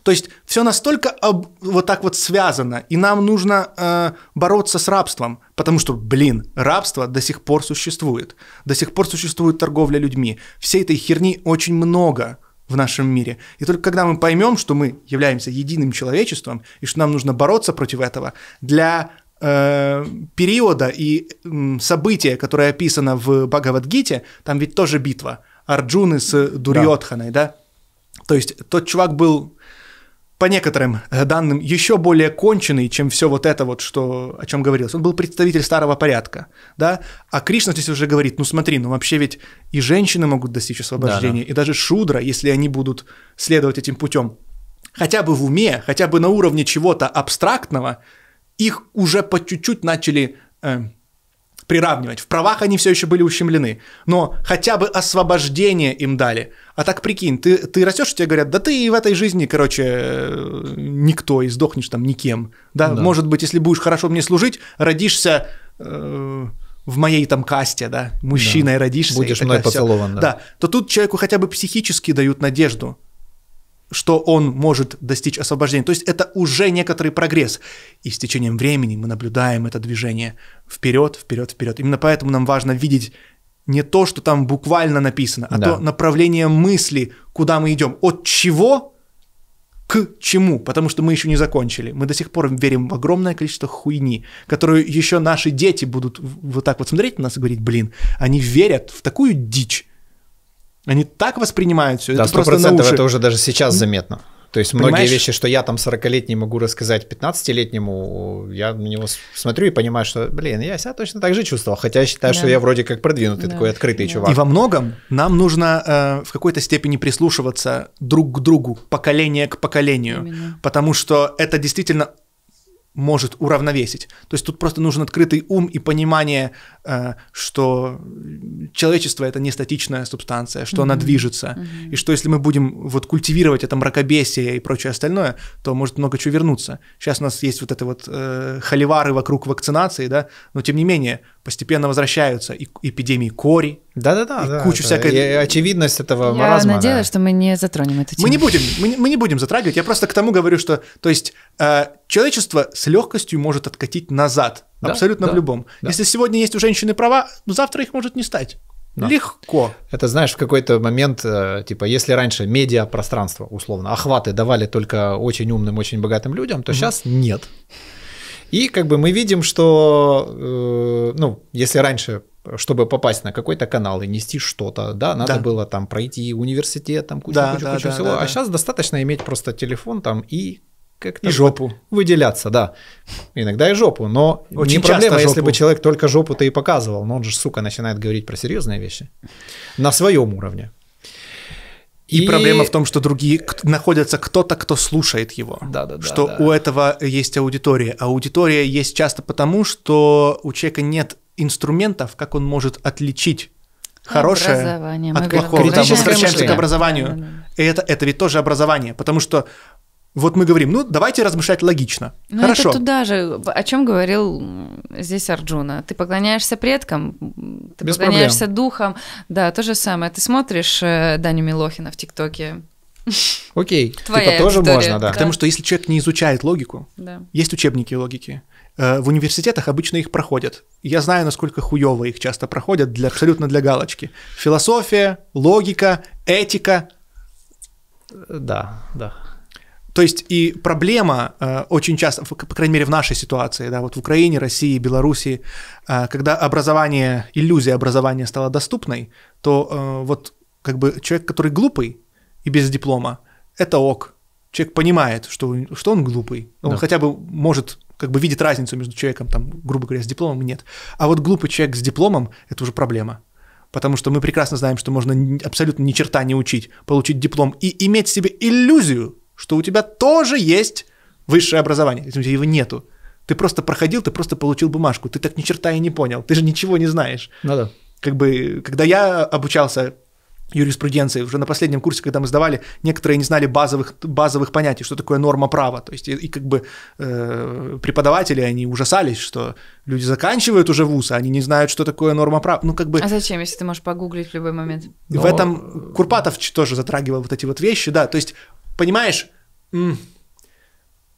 То есть все настолько об, вот так вот связано, и нам нужно э, бороться с рабством, потому что, блин, рабство до сих пор существует, до сих пор существует торговля людьми, всей этой херни очень много в нашем мире. И только когда мы поймем, что мы являемся единым человечеством и что нам нужно бороться против этого, для э, периода и э, события, которое описано в Бхагавадгите, там ведь тоже битва – Арджуны с Дурьотханой, да. да? То есть тот чувак был по некоторым данным, еще более конченый, чем все вот это вот, что, о чем говорилось. Он был представитель старого порядка, да? А Кришна здесь уже говорит, ну смотри, ну вообще ведь и женщины могут достичь освобождения, да, да. и даже шудра, если они будут следовать этим путем. Хотя бы в уме, хотя бы на уровне чего-то абстрактного, их уже по чуть-чуть начали э, приравнивать. В правах они все еще были ущемлены, но хотя бы освобождение им дали. А так прикинь, ты, ты растешь, тебе говорят, да ты и в этой жизни, короче, э, никто, и сдохнешь там никем. Да? да. Может быть, если будешь хорошо мне служить, родишься... Э- в моей там касте, да, мужчиной да. родишься. Будешь мной поцелован, да. да. То тут человеку хотя бы психически дают надежду, что он может достичь освобождения. То есть это уже некоторый прогресс. И с течением времени мы наблюдаем это движение вперед, вперед, вперед. Именно поэтому нам важно видеть не то, что там буквально написано, а да. то направление мысли, куда мы идем, от чего к чему, потому что мы еще не закончили. Мы до сих пор верим в огромное количество хуйни, которую еще наши дети будут вот так вот смотреть на нас и говорить, блин, они верят в такую дичь, они так воспринимают все. Да, это просто это уже даже сейчас заметно. То есть Понимаешь? многие вещи, что я там 40-летний могу рассказать 15-летнему, я на него смотрю и понимаю, что, блин, я себя точно так же чувствовал, хотя я считаю, да. что я вроде как продвинутый, да. такой открытый да. чувак. И во многом нам нужно э, в какой-то степени прислушиваться друг к другу, поколение к поколению, Именно. потому что это действительно может уравновесить. То есть тут просто нужен открытый ум и понимание, э, что человечество это не статичная субстанция, что mm-hmm. она движется, mm-hmm. и что если мы будем вот культивировать это мракобесие и прочее остальное, то может много чего вернуться. Сейчас у нас есть вот это вот э, холивары вокруг вакцинации, да, но тем не менее постепенно возвращаются и эпидемии кори, да-да-да. И кучу это, всякой... И очевидность этого я маразма. Я надеюсь, да. что мы не затронем эту тему. Мы не будем, мы не, мы не будем затрагивать. Я просто к тому говорю, что, то есть, э, человечество с легкостью может откатить назад, да, абсолютно да, в любом. Да. Если сегодня есть у женщины права, завтра их может не стать. Да. Легко. Это, знаешь, в какой-то момент, э, типа, если раньше медиа пространство условно, охваты давали только очень умным, очень богатым людям, то угу. сейчас нет. И как бы мы видим, что, э, ну, если раньше чтобы попасть на какой-то канал и нести что-то, да, надо да. было там пройти университет, там кучу, да, кучу, да, кучу да, всего. Да, а да. А сейчас достаточно иметь просто телефон там и как-то и жопу выделяться, да. Иногда и жопу, но Очень не проблема, жопу. если бы человек только жопу-то и показывал, но он же, сука, начинает говорить про серьезные вещи на своем уровне. И, и проблема в том, что другие находятся кто-то, кто слушает его. Да, да, Что да. у этого есть аудитория. А аудитория есть часто потому, что у человека нет инструментов, как он может отличить хорошее от плохого. Мы возвращаемся к образованию. да, да. И это, это ведь тоже образование, потому что вот мы говорим, ну давайте размышлять логично. Но ну, Хорошо. это туда же, о чем говорил здесь Арджуна. Ты поклоняешься предкам, ты Без поклоняешься проблем. духам. Да, то же самое. Ты смотришь э, Даню Милохина в ТикТоке. Окей, [LAUGHS] Твоя типа тоже история. можно, да. Потому что если человек не изучает логику, да. есть учебники логики, Э, в университетах обычно их проходят. Я знаю, насколько хуёво их часто проходят, для, абсолютно для галочки. Философия, логика, этика. Э, да, да. То есть и проблема э, очень часто, по крайней мере в нашей ситуации, да, вот в Украине, России, Беларуси, э, когда образование, иллюзия образования стала доступной, то э, вот как бы человек, который глупый и без диплома, это ок. Человек понимает, что, что он глупый. Он да. хотя бы может как бы видит разницу между человеком, там, грубо говоря, с дипломом и нет. А вот глупый человек с дипломом – это уже проблема. Потому что мы прекрасно знаем, что можно абсолютно ни черта не учить, получить диплом и иметь себе иллюзию, что у тебя тоже есть высшее образование. Если у тебя его нету. Ты просто проходил, ты просто получил бумажку. Ты так ни черта и не понял. Ты же ничего не знаешь. Ну да. Как бы, когда я обучался юриспруденции. Уже на последнем курсе, когда мы сдавали, некоторые не знали базовых, базовых понятий, что такое норма права. То есть и, и как бы э, преподаватели, они ужасались, что люди заканчивают уже вуз, а они не знают, что такое норма права. Ну, как бы... А зачем, если ты можешь погуглить в любой момент? Но... В этом Курпатов тоже затрагивал вот эти вот вещи, да. То есть, понимаешь,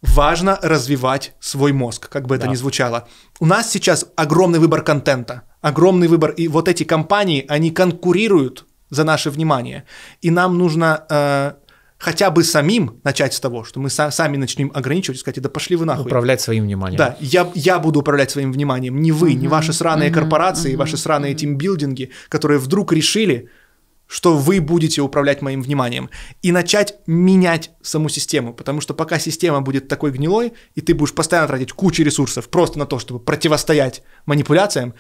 важно развивать свой мозг, как бы это ни звучало. У нас сейчас огромный выбор контента, огромный выбор, и вот эти компании, они конкурируют за наше внимание. И нам нужно э, хотя бы самим начать с того, что мы са- сами начнем ограничивать, сказать, да пошли вы нахуй. Управлять своим вниманием. Да, я, я буду управлять своим вниманием, не вы, mm-hmm. не ваши сраные mm-hmm. корпорации, mm-hmm. ваши сраные тимбилдинги, которые вдруг решили, что вы будете управлять моим вниманием. И начать менять саму систему, потому что пока система будет такой гнилой, и ты будешь постоянно тратить кучу ресурсов просто на то, чтобы противостоять манипуляциям,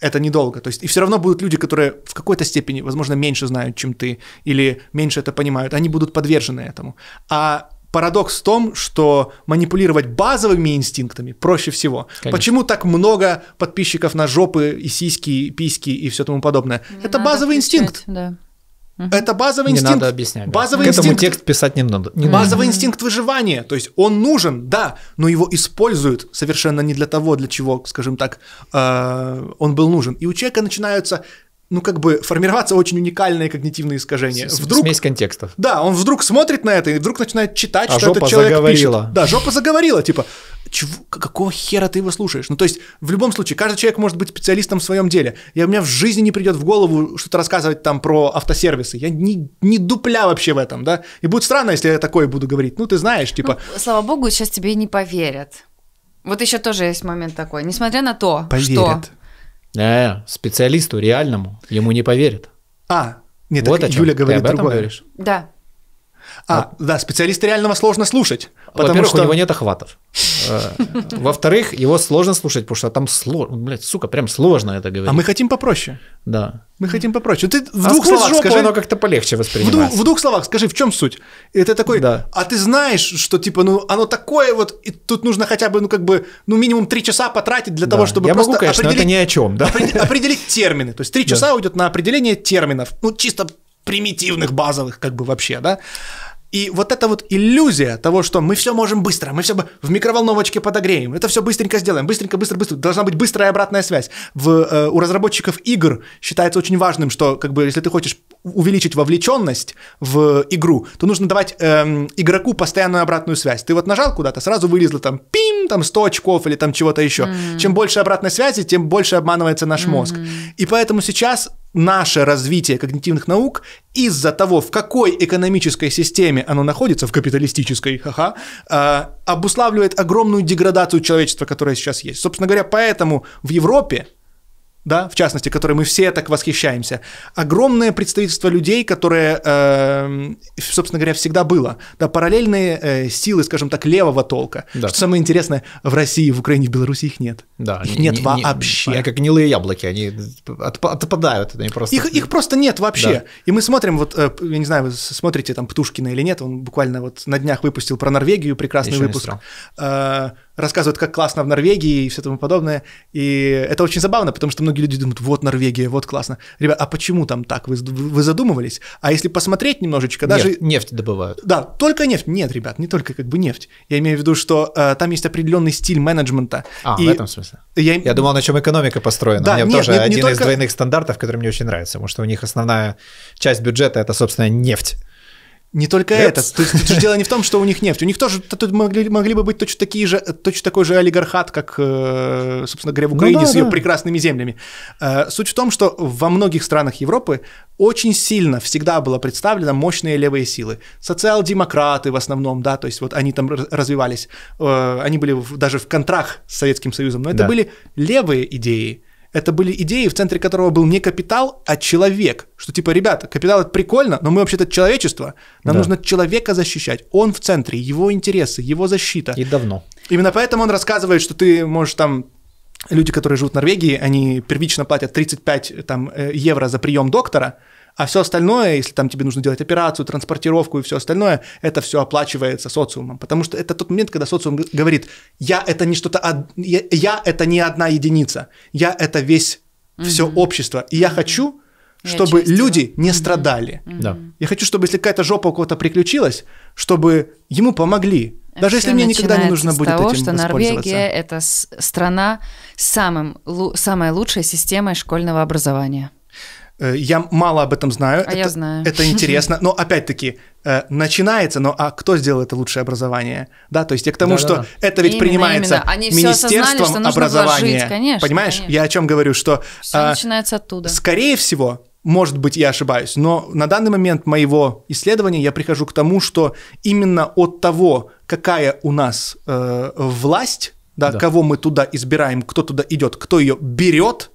это недолго. То есть, и все равно будут люди, которые в какой-то степени, возможно, меньше знают, чем ты, или меньше это понимают, они будут подвержены этому. А парадокс в том, что манипулировать базовыми инстинктами проще всего. Конечно. Почему так много подписчиков на жопы и сиськи, и письки и все тому подобное? Не ну, это базовый включать, инстинкт. Да. Это базовый инстинкт. Не надо объяснять. Базовый да. К этому текст писать не надо. Не базовый надо. инстинкт выживания. То есть он нужен, да, но его используют совершенно не для того, для чего, скажем так, э, он был нужен. И у человека начинаются ну, как бы формироваться очень уникальное когнитивное искажение С, вдруг, смесь контекстов. Да, он вдруг смотрит на это и вдруг начинает читать, а что этот человек заговорила. пишет. Да, жопа заговорила, типа, чего, какого хера ты его слушаешь? Ну, то есть, в любом случае, каждый человек может быть специалистом в своем деле. Я, у меня в жизни не придет в голову что-то рассказывать там про автосервисы. Я не, не дупля вообще в этом, да? И будет странно, если я такое буду говорить. Ну, ты знаешь, типа... Ну, слава богу, сейчас тебе не поверят. Вот еще тоже есть момент такой. Несмотря на то, поверят. что да, э, специалисту реальному ему не поверят. А, нет, вот так Юля говорит ты об этом другое. Говоришь? Да. А, а, да, специалиста реального сложно слушать. потому что... у него нет охватов. Э, [LAUGHS] во-вторых, его сложно слушать, потому что там сложно, блять, сука, прям сложно это а говорить. А мы хотим попроще. Да. Мы хотим попроще. Ну, ты в а двух словах скажи, оно как-то полегче воспринимается. В двух, словах скажи, в чем суть? Это такой, да. а ты знаешь, что типа, ну, оно такое вот, и тут нужно хотя бы, ну, как бы, ну, минимум три часа потратить для того, чтобы Я просто могу, конечно, это ни о чем, да? Определить, термины. То есть три часа уйдет на определение терминов, ну, чисто примитивных, базовых, как бы вообще, да? И вот эта вот иллюзия того, что мы все можем быстро, мы все в микроволновочке подогреем, это все быстренько сделаем, быстренько, быстро, быстро, должна быть быстрая обратная связь. В, э, у разработчиков игр считается очень важным, что как бы если ты хочешь увеличить вовлеченность в игру, то нужно давать эм, игроку постоянную обратную связь. Ты вот нажал куда-то, сразу вылезло там пим, там 100 очков или там чего-то еще. Mm-hmm. Чем больше обратной связи, тем больше обманывается наш mm-hmm. мозг. И поэтому сейчас наше развитие когнитивных наук из-за того, в какой экономической системе оно находится, в капиталистической, ха-ха, э, обуславливает огромную деградацию человечества, которое сейчас есть. Собственно говоря, поэтому в Европе да, в частности, которой мы все так восхищаемся, огромное представительство людей, которое, э, собственно говоря, всегда было, да, параллельные э, силы, скажем так, левого толка. Да. Что самое интересное, в России, в Украине, в Беларуси их нет. Да, их нет не, вообще. они как гнилые яблоки, они отпадают, они просто. Их, их просто нет вообще. Да. И мы смотрим, вот, э, я не знаю, вы смотрите там Птушкина или нет, он буквально вот на днях выпустил про Норвегию прекрасный Еще выпуск. Не рассказывают, как классно в Норвегии и все тому подобное. И это очень забавно, потому что многие люди думают, вот Норвегия, вот классно. Ребят, а почему там так? Вы, вы задумывались? А если посмотреть немножечко, даже... Нефть добывают. Да, только нефть. Нет, ребят, не только как бы нефть. Я имею в виду, что э, там есть определенный стиль менеджмента. А, и... в этом смысле. Я... я думал, на чем экономика построена. Да, У меня нет, тоже не, не один не только... из двойных стандартов, который мне очень нравится, потому что у них основная часть бюджета – это, собственно, нефть. Не только это. То есть, дело не в том, что у них нефть. У них тоже тут могли, могли бы быть точно, такие же, э, точно такой же олигархат, как, э, собственно говоря, в ну Украине ну, да, с ее да. прекрасными землями. Э, суть в том, что во многих странах Европы очень сильно всегда была представлена мощные левые силы. Социал-демократы в основном, да, то есть вот они там развивались. Они были даже в контрах с Советским Союзом, но это да. были левые идеи это были идеи, в центре которого был не капитал, а человек. Что типа, ребята, капитал это прикольно, но мы вообще-то человечество. Нам да. нужно человека защищать. Он в центре, его интересы, его защита. И давно. Именно поэтому он рассказывает, что ты можешь там люди, которые живут в Норвегии, они первично платят 35 там, э, евро за прием доктора, а все остальное, если там тебе нужно делать операцию, транспортировку и все остальное, это все оплачивается социумом. Потому что это тот момент, когда социум говорит, я это не что-то, я, я это не одна единица, я это весь, mm-hmm. все общество. И я хочу, чтобы я люди не mm-hmm. страдали. Mm-hmm. Да. Я хочу, чтобы если какая-то жопа у кого-то приключилась, чтобы ему помогли. Даже если мне никогда не нужно будет того, этим что Норвегия – это страна с самым, лу, самой лучшей системой школьного образования. Э, я мало об этом знаю. А это, я знаю. Это интересно. Но опять-таки, э, начинается, но а кто сделал это лучшее образование? Да, то есть я к тому, да, что да, это ведь именно, принимается именно. Они министерством осознали, что образования. Вложить, конечно, Понимаешь, конечно. я о чем говорю, что все а, начинается оттуда. Скорее всего, может быть, я ошибаюсь, но на данный момент моего исследования я прихожу к тому, что именно от того, какая у нас э, власть, да, да. кого мы туда избираем, кто туда идет, кто ее берет,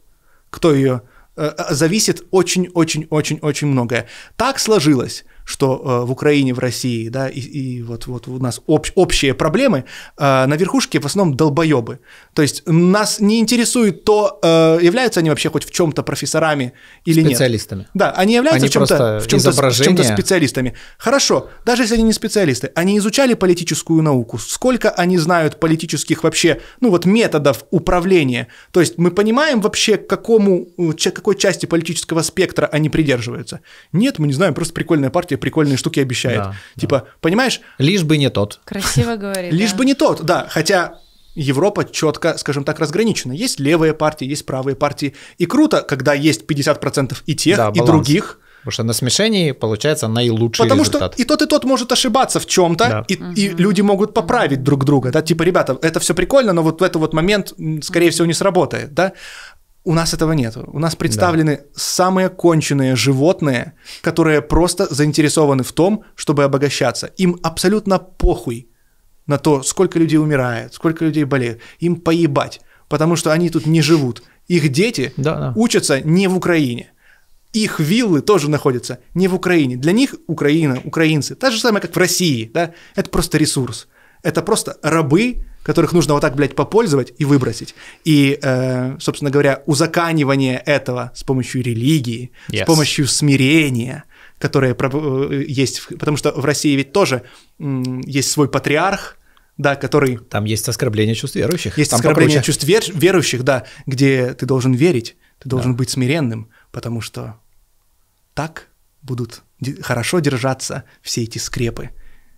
кто ее Э, э, зависит очень-очень-очень-очень многое. Так сложилось что э, в Украине, в России, да, и, и вот, вот у нас об, общие проблемы, э, на верхушке в основном долбоебы. То есть нас не интересует то, э, являются они вообще хоть в чем-то профессорами или нет. Специалистами. Да, они являются они в чем-то чем изображение... чем специалистами. Хорошо, даже если они не специалисты, они изучали политическую науку, сколько они знают политических вообще, ну вот методов управления. То есть мы понимаем вообще, к какому, какой части политического спектра они придерживаются. Нет, мы не знаем, просто прикольная партия всякие прикольные штуки обещает. Да, типа, да. понимаешь? Лишь бы не тот. Красиво [LAUGHS] говорит. Лишь бы не тот, да. Хотя Европа четко, скажем так, разграничена. Есть левые партии, есть правые партии. И круто, когда есть 50% и тех, и других. Потому что на смешении получается наилучший Потому результат. что и тот, и тот может ошибаться в чем-то, да. и, угу. и люди могут поправить друг друга, да, типа, ребята, это все прикольно, но вот в этот вот момент, скорее всего, не сработает, да. У нас этого нет. У нас представлены да. самые конченые животные, которые просто заинтересованы в том, чтобы обогащаться. Им абсолютно похуй на то, сколько людей умирает, сколько людей болеет. Им поебать, потому что они тут не живут. Их дети да, да. учатся не в Украине. Их виллы тоже находятся не в Украине. Для них Украина, украинцы, та же самое, как в России, да, это просто ресурс. Это просто рабы, которых нужно вот так, блядь, попользовать и выбросить. И, э, собственно говоря, узаканивание этого с помощью религии, yes. с помощью смирения, которое э, есть, потому что в России ведь тоже есть свой патриарх, да, который... Там есть оскорбление чувств верующих. Есть Там оскорбление покруче. чувств вер... верующих, да, где ты должен верить, ты должен да. быть смиренным, потому что так будут хорошо держаться все эти скрепы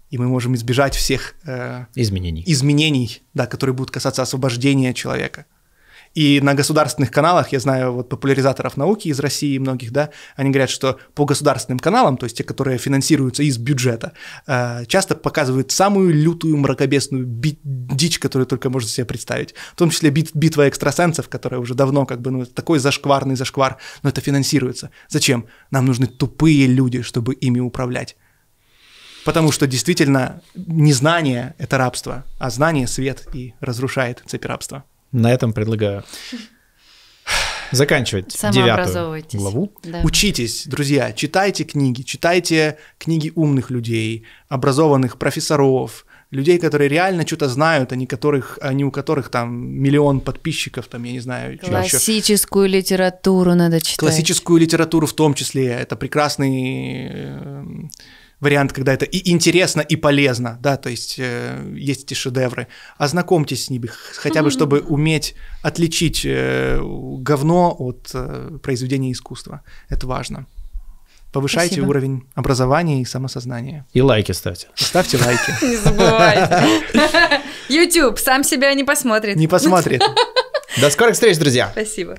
и мы можем избежать всех э, изменений. изменений, да, которые будут касаться освобождения человека. И на государственных каналах, я знаю вот популяризаторов науки из России и многих, да, они говорят, что по государственным каналам, то есть те, которые финансируются из бюджета, э, часто показывают самую лютую мракобесную бит- дичь, которую только можно себе представить. В том числе бит- битва экстрасенсов, которая уже давно как бы, ну, такой зашкварный зашквар, но это финансируется. Зачем? Нам нужны тупые люди, чтобы ими управлять. Потому что действительно незнание — это рабство, а знание — свет и разрушает цепь рабства. На этом предлагаю заканчивать девятую главу. Да. Учитесь, друзья, читайте книги, читайте книги умных людей, образованных профессоров, людей, которые реально что-то знают, а не, которых, а не у которых там миллион подписчиков, там, я не знаю. Классическую еще. литературу надо читать. Классическую литературу в том числе. Это прекрасный э, вариант, когда это и интересно, и полезно, да, то есть э, есть эти шедевры. Ознакомьтесь с ними, хотя бы чтобы уметь отличить э, говно от э, произведения искусства. Это важно. Повышайте Спасибо. уровень образования и самосознания. И лайки ставьте. Ставьте лайки. [LAUGHS] Не забывайте. [LAUGHS] YouTube сам себя не посмотрит. Не посмотрит. [LAUGHS] До скорых встреч, друзья. Спасибо.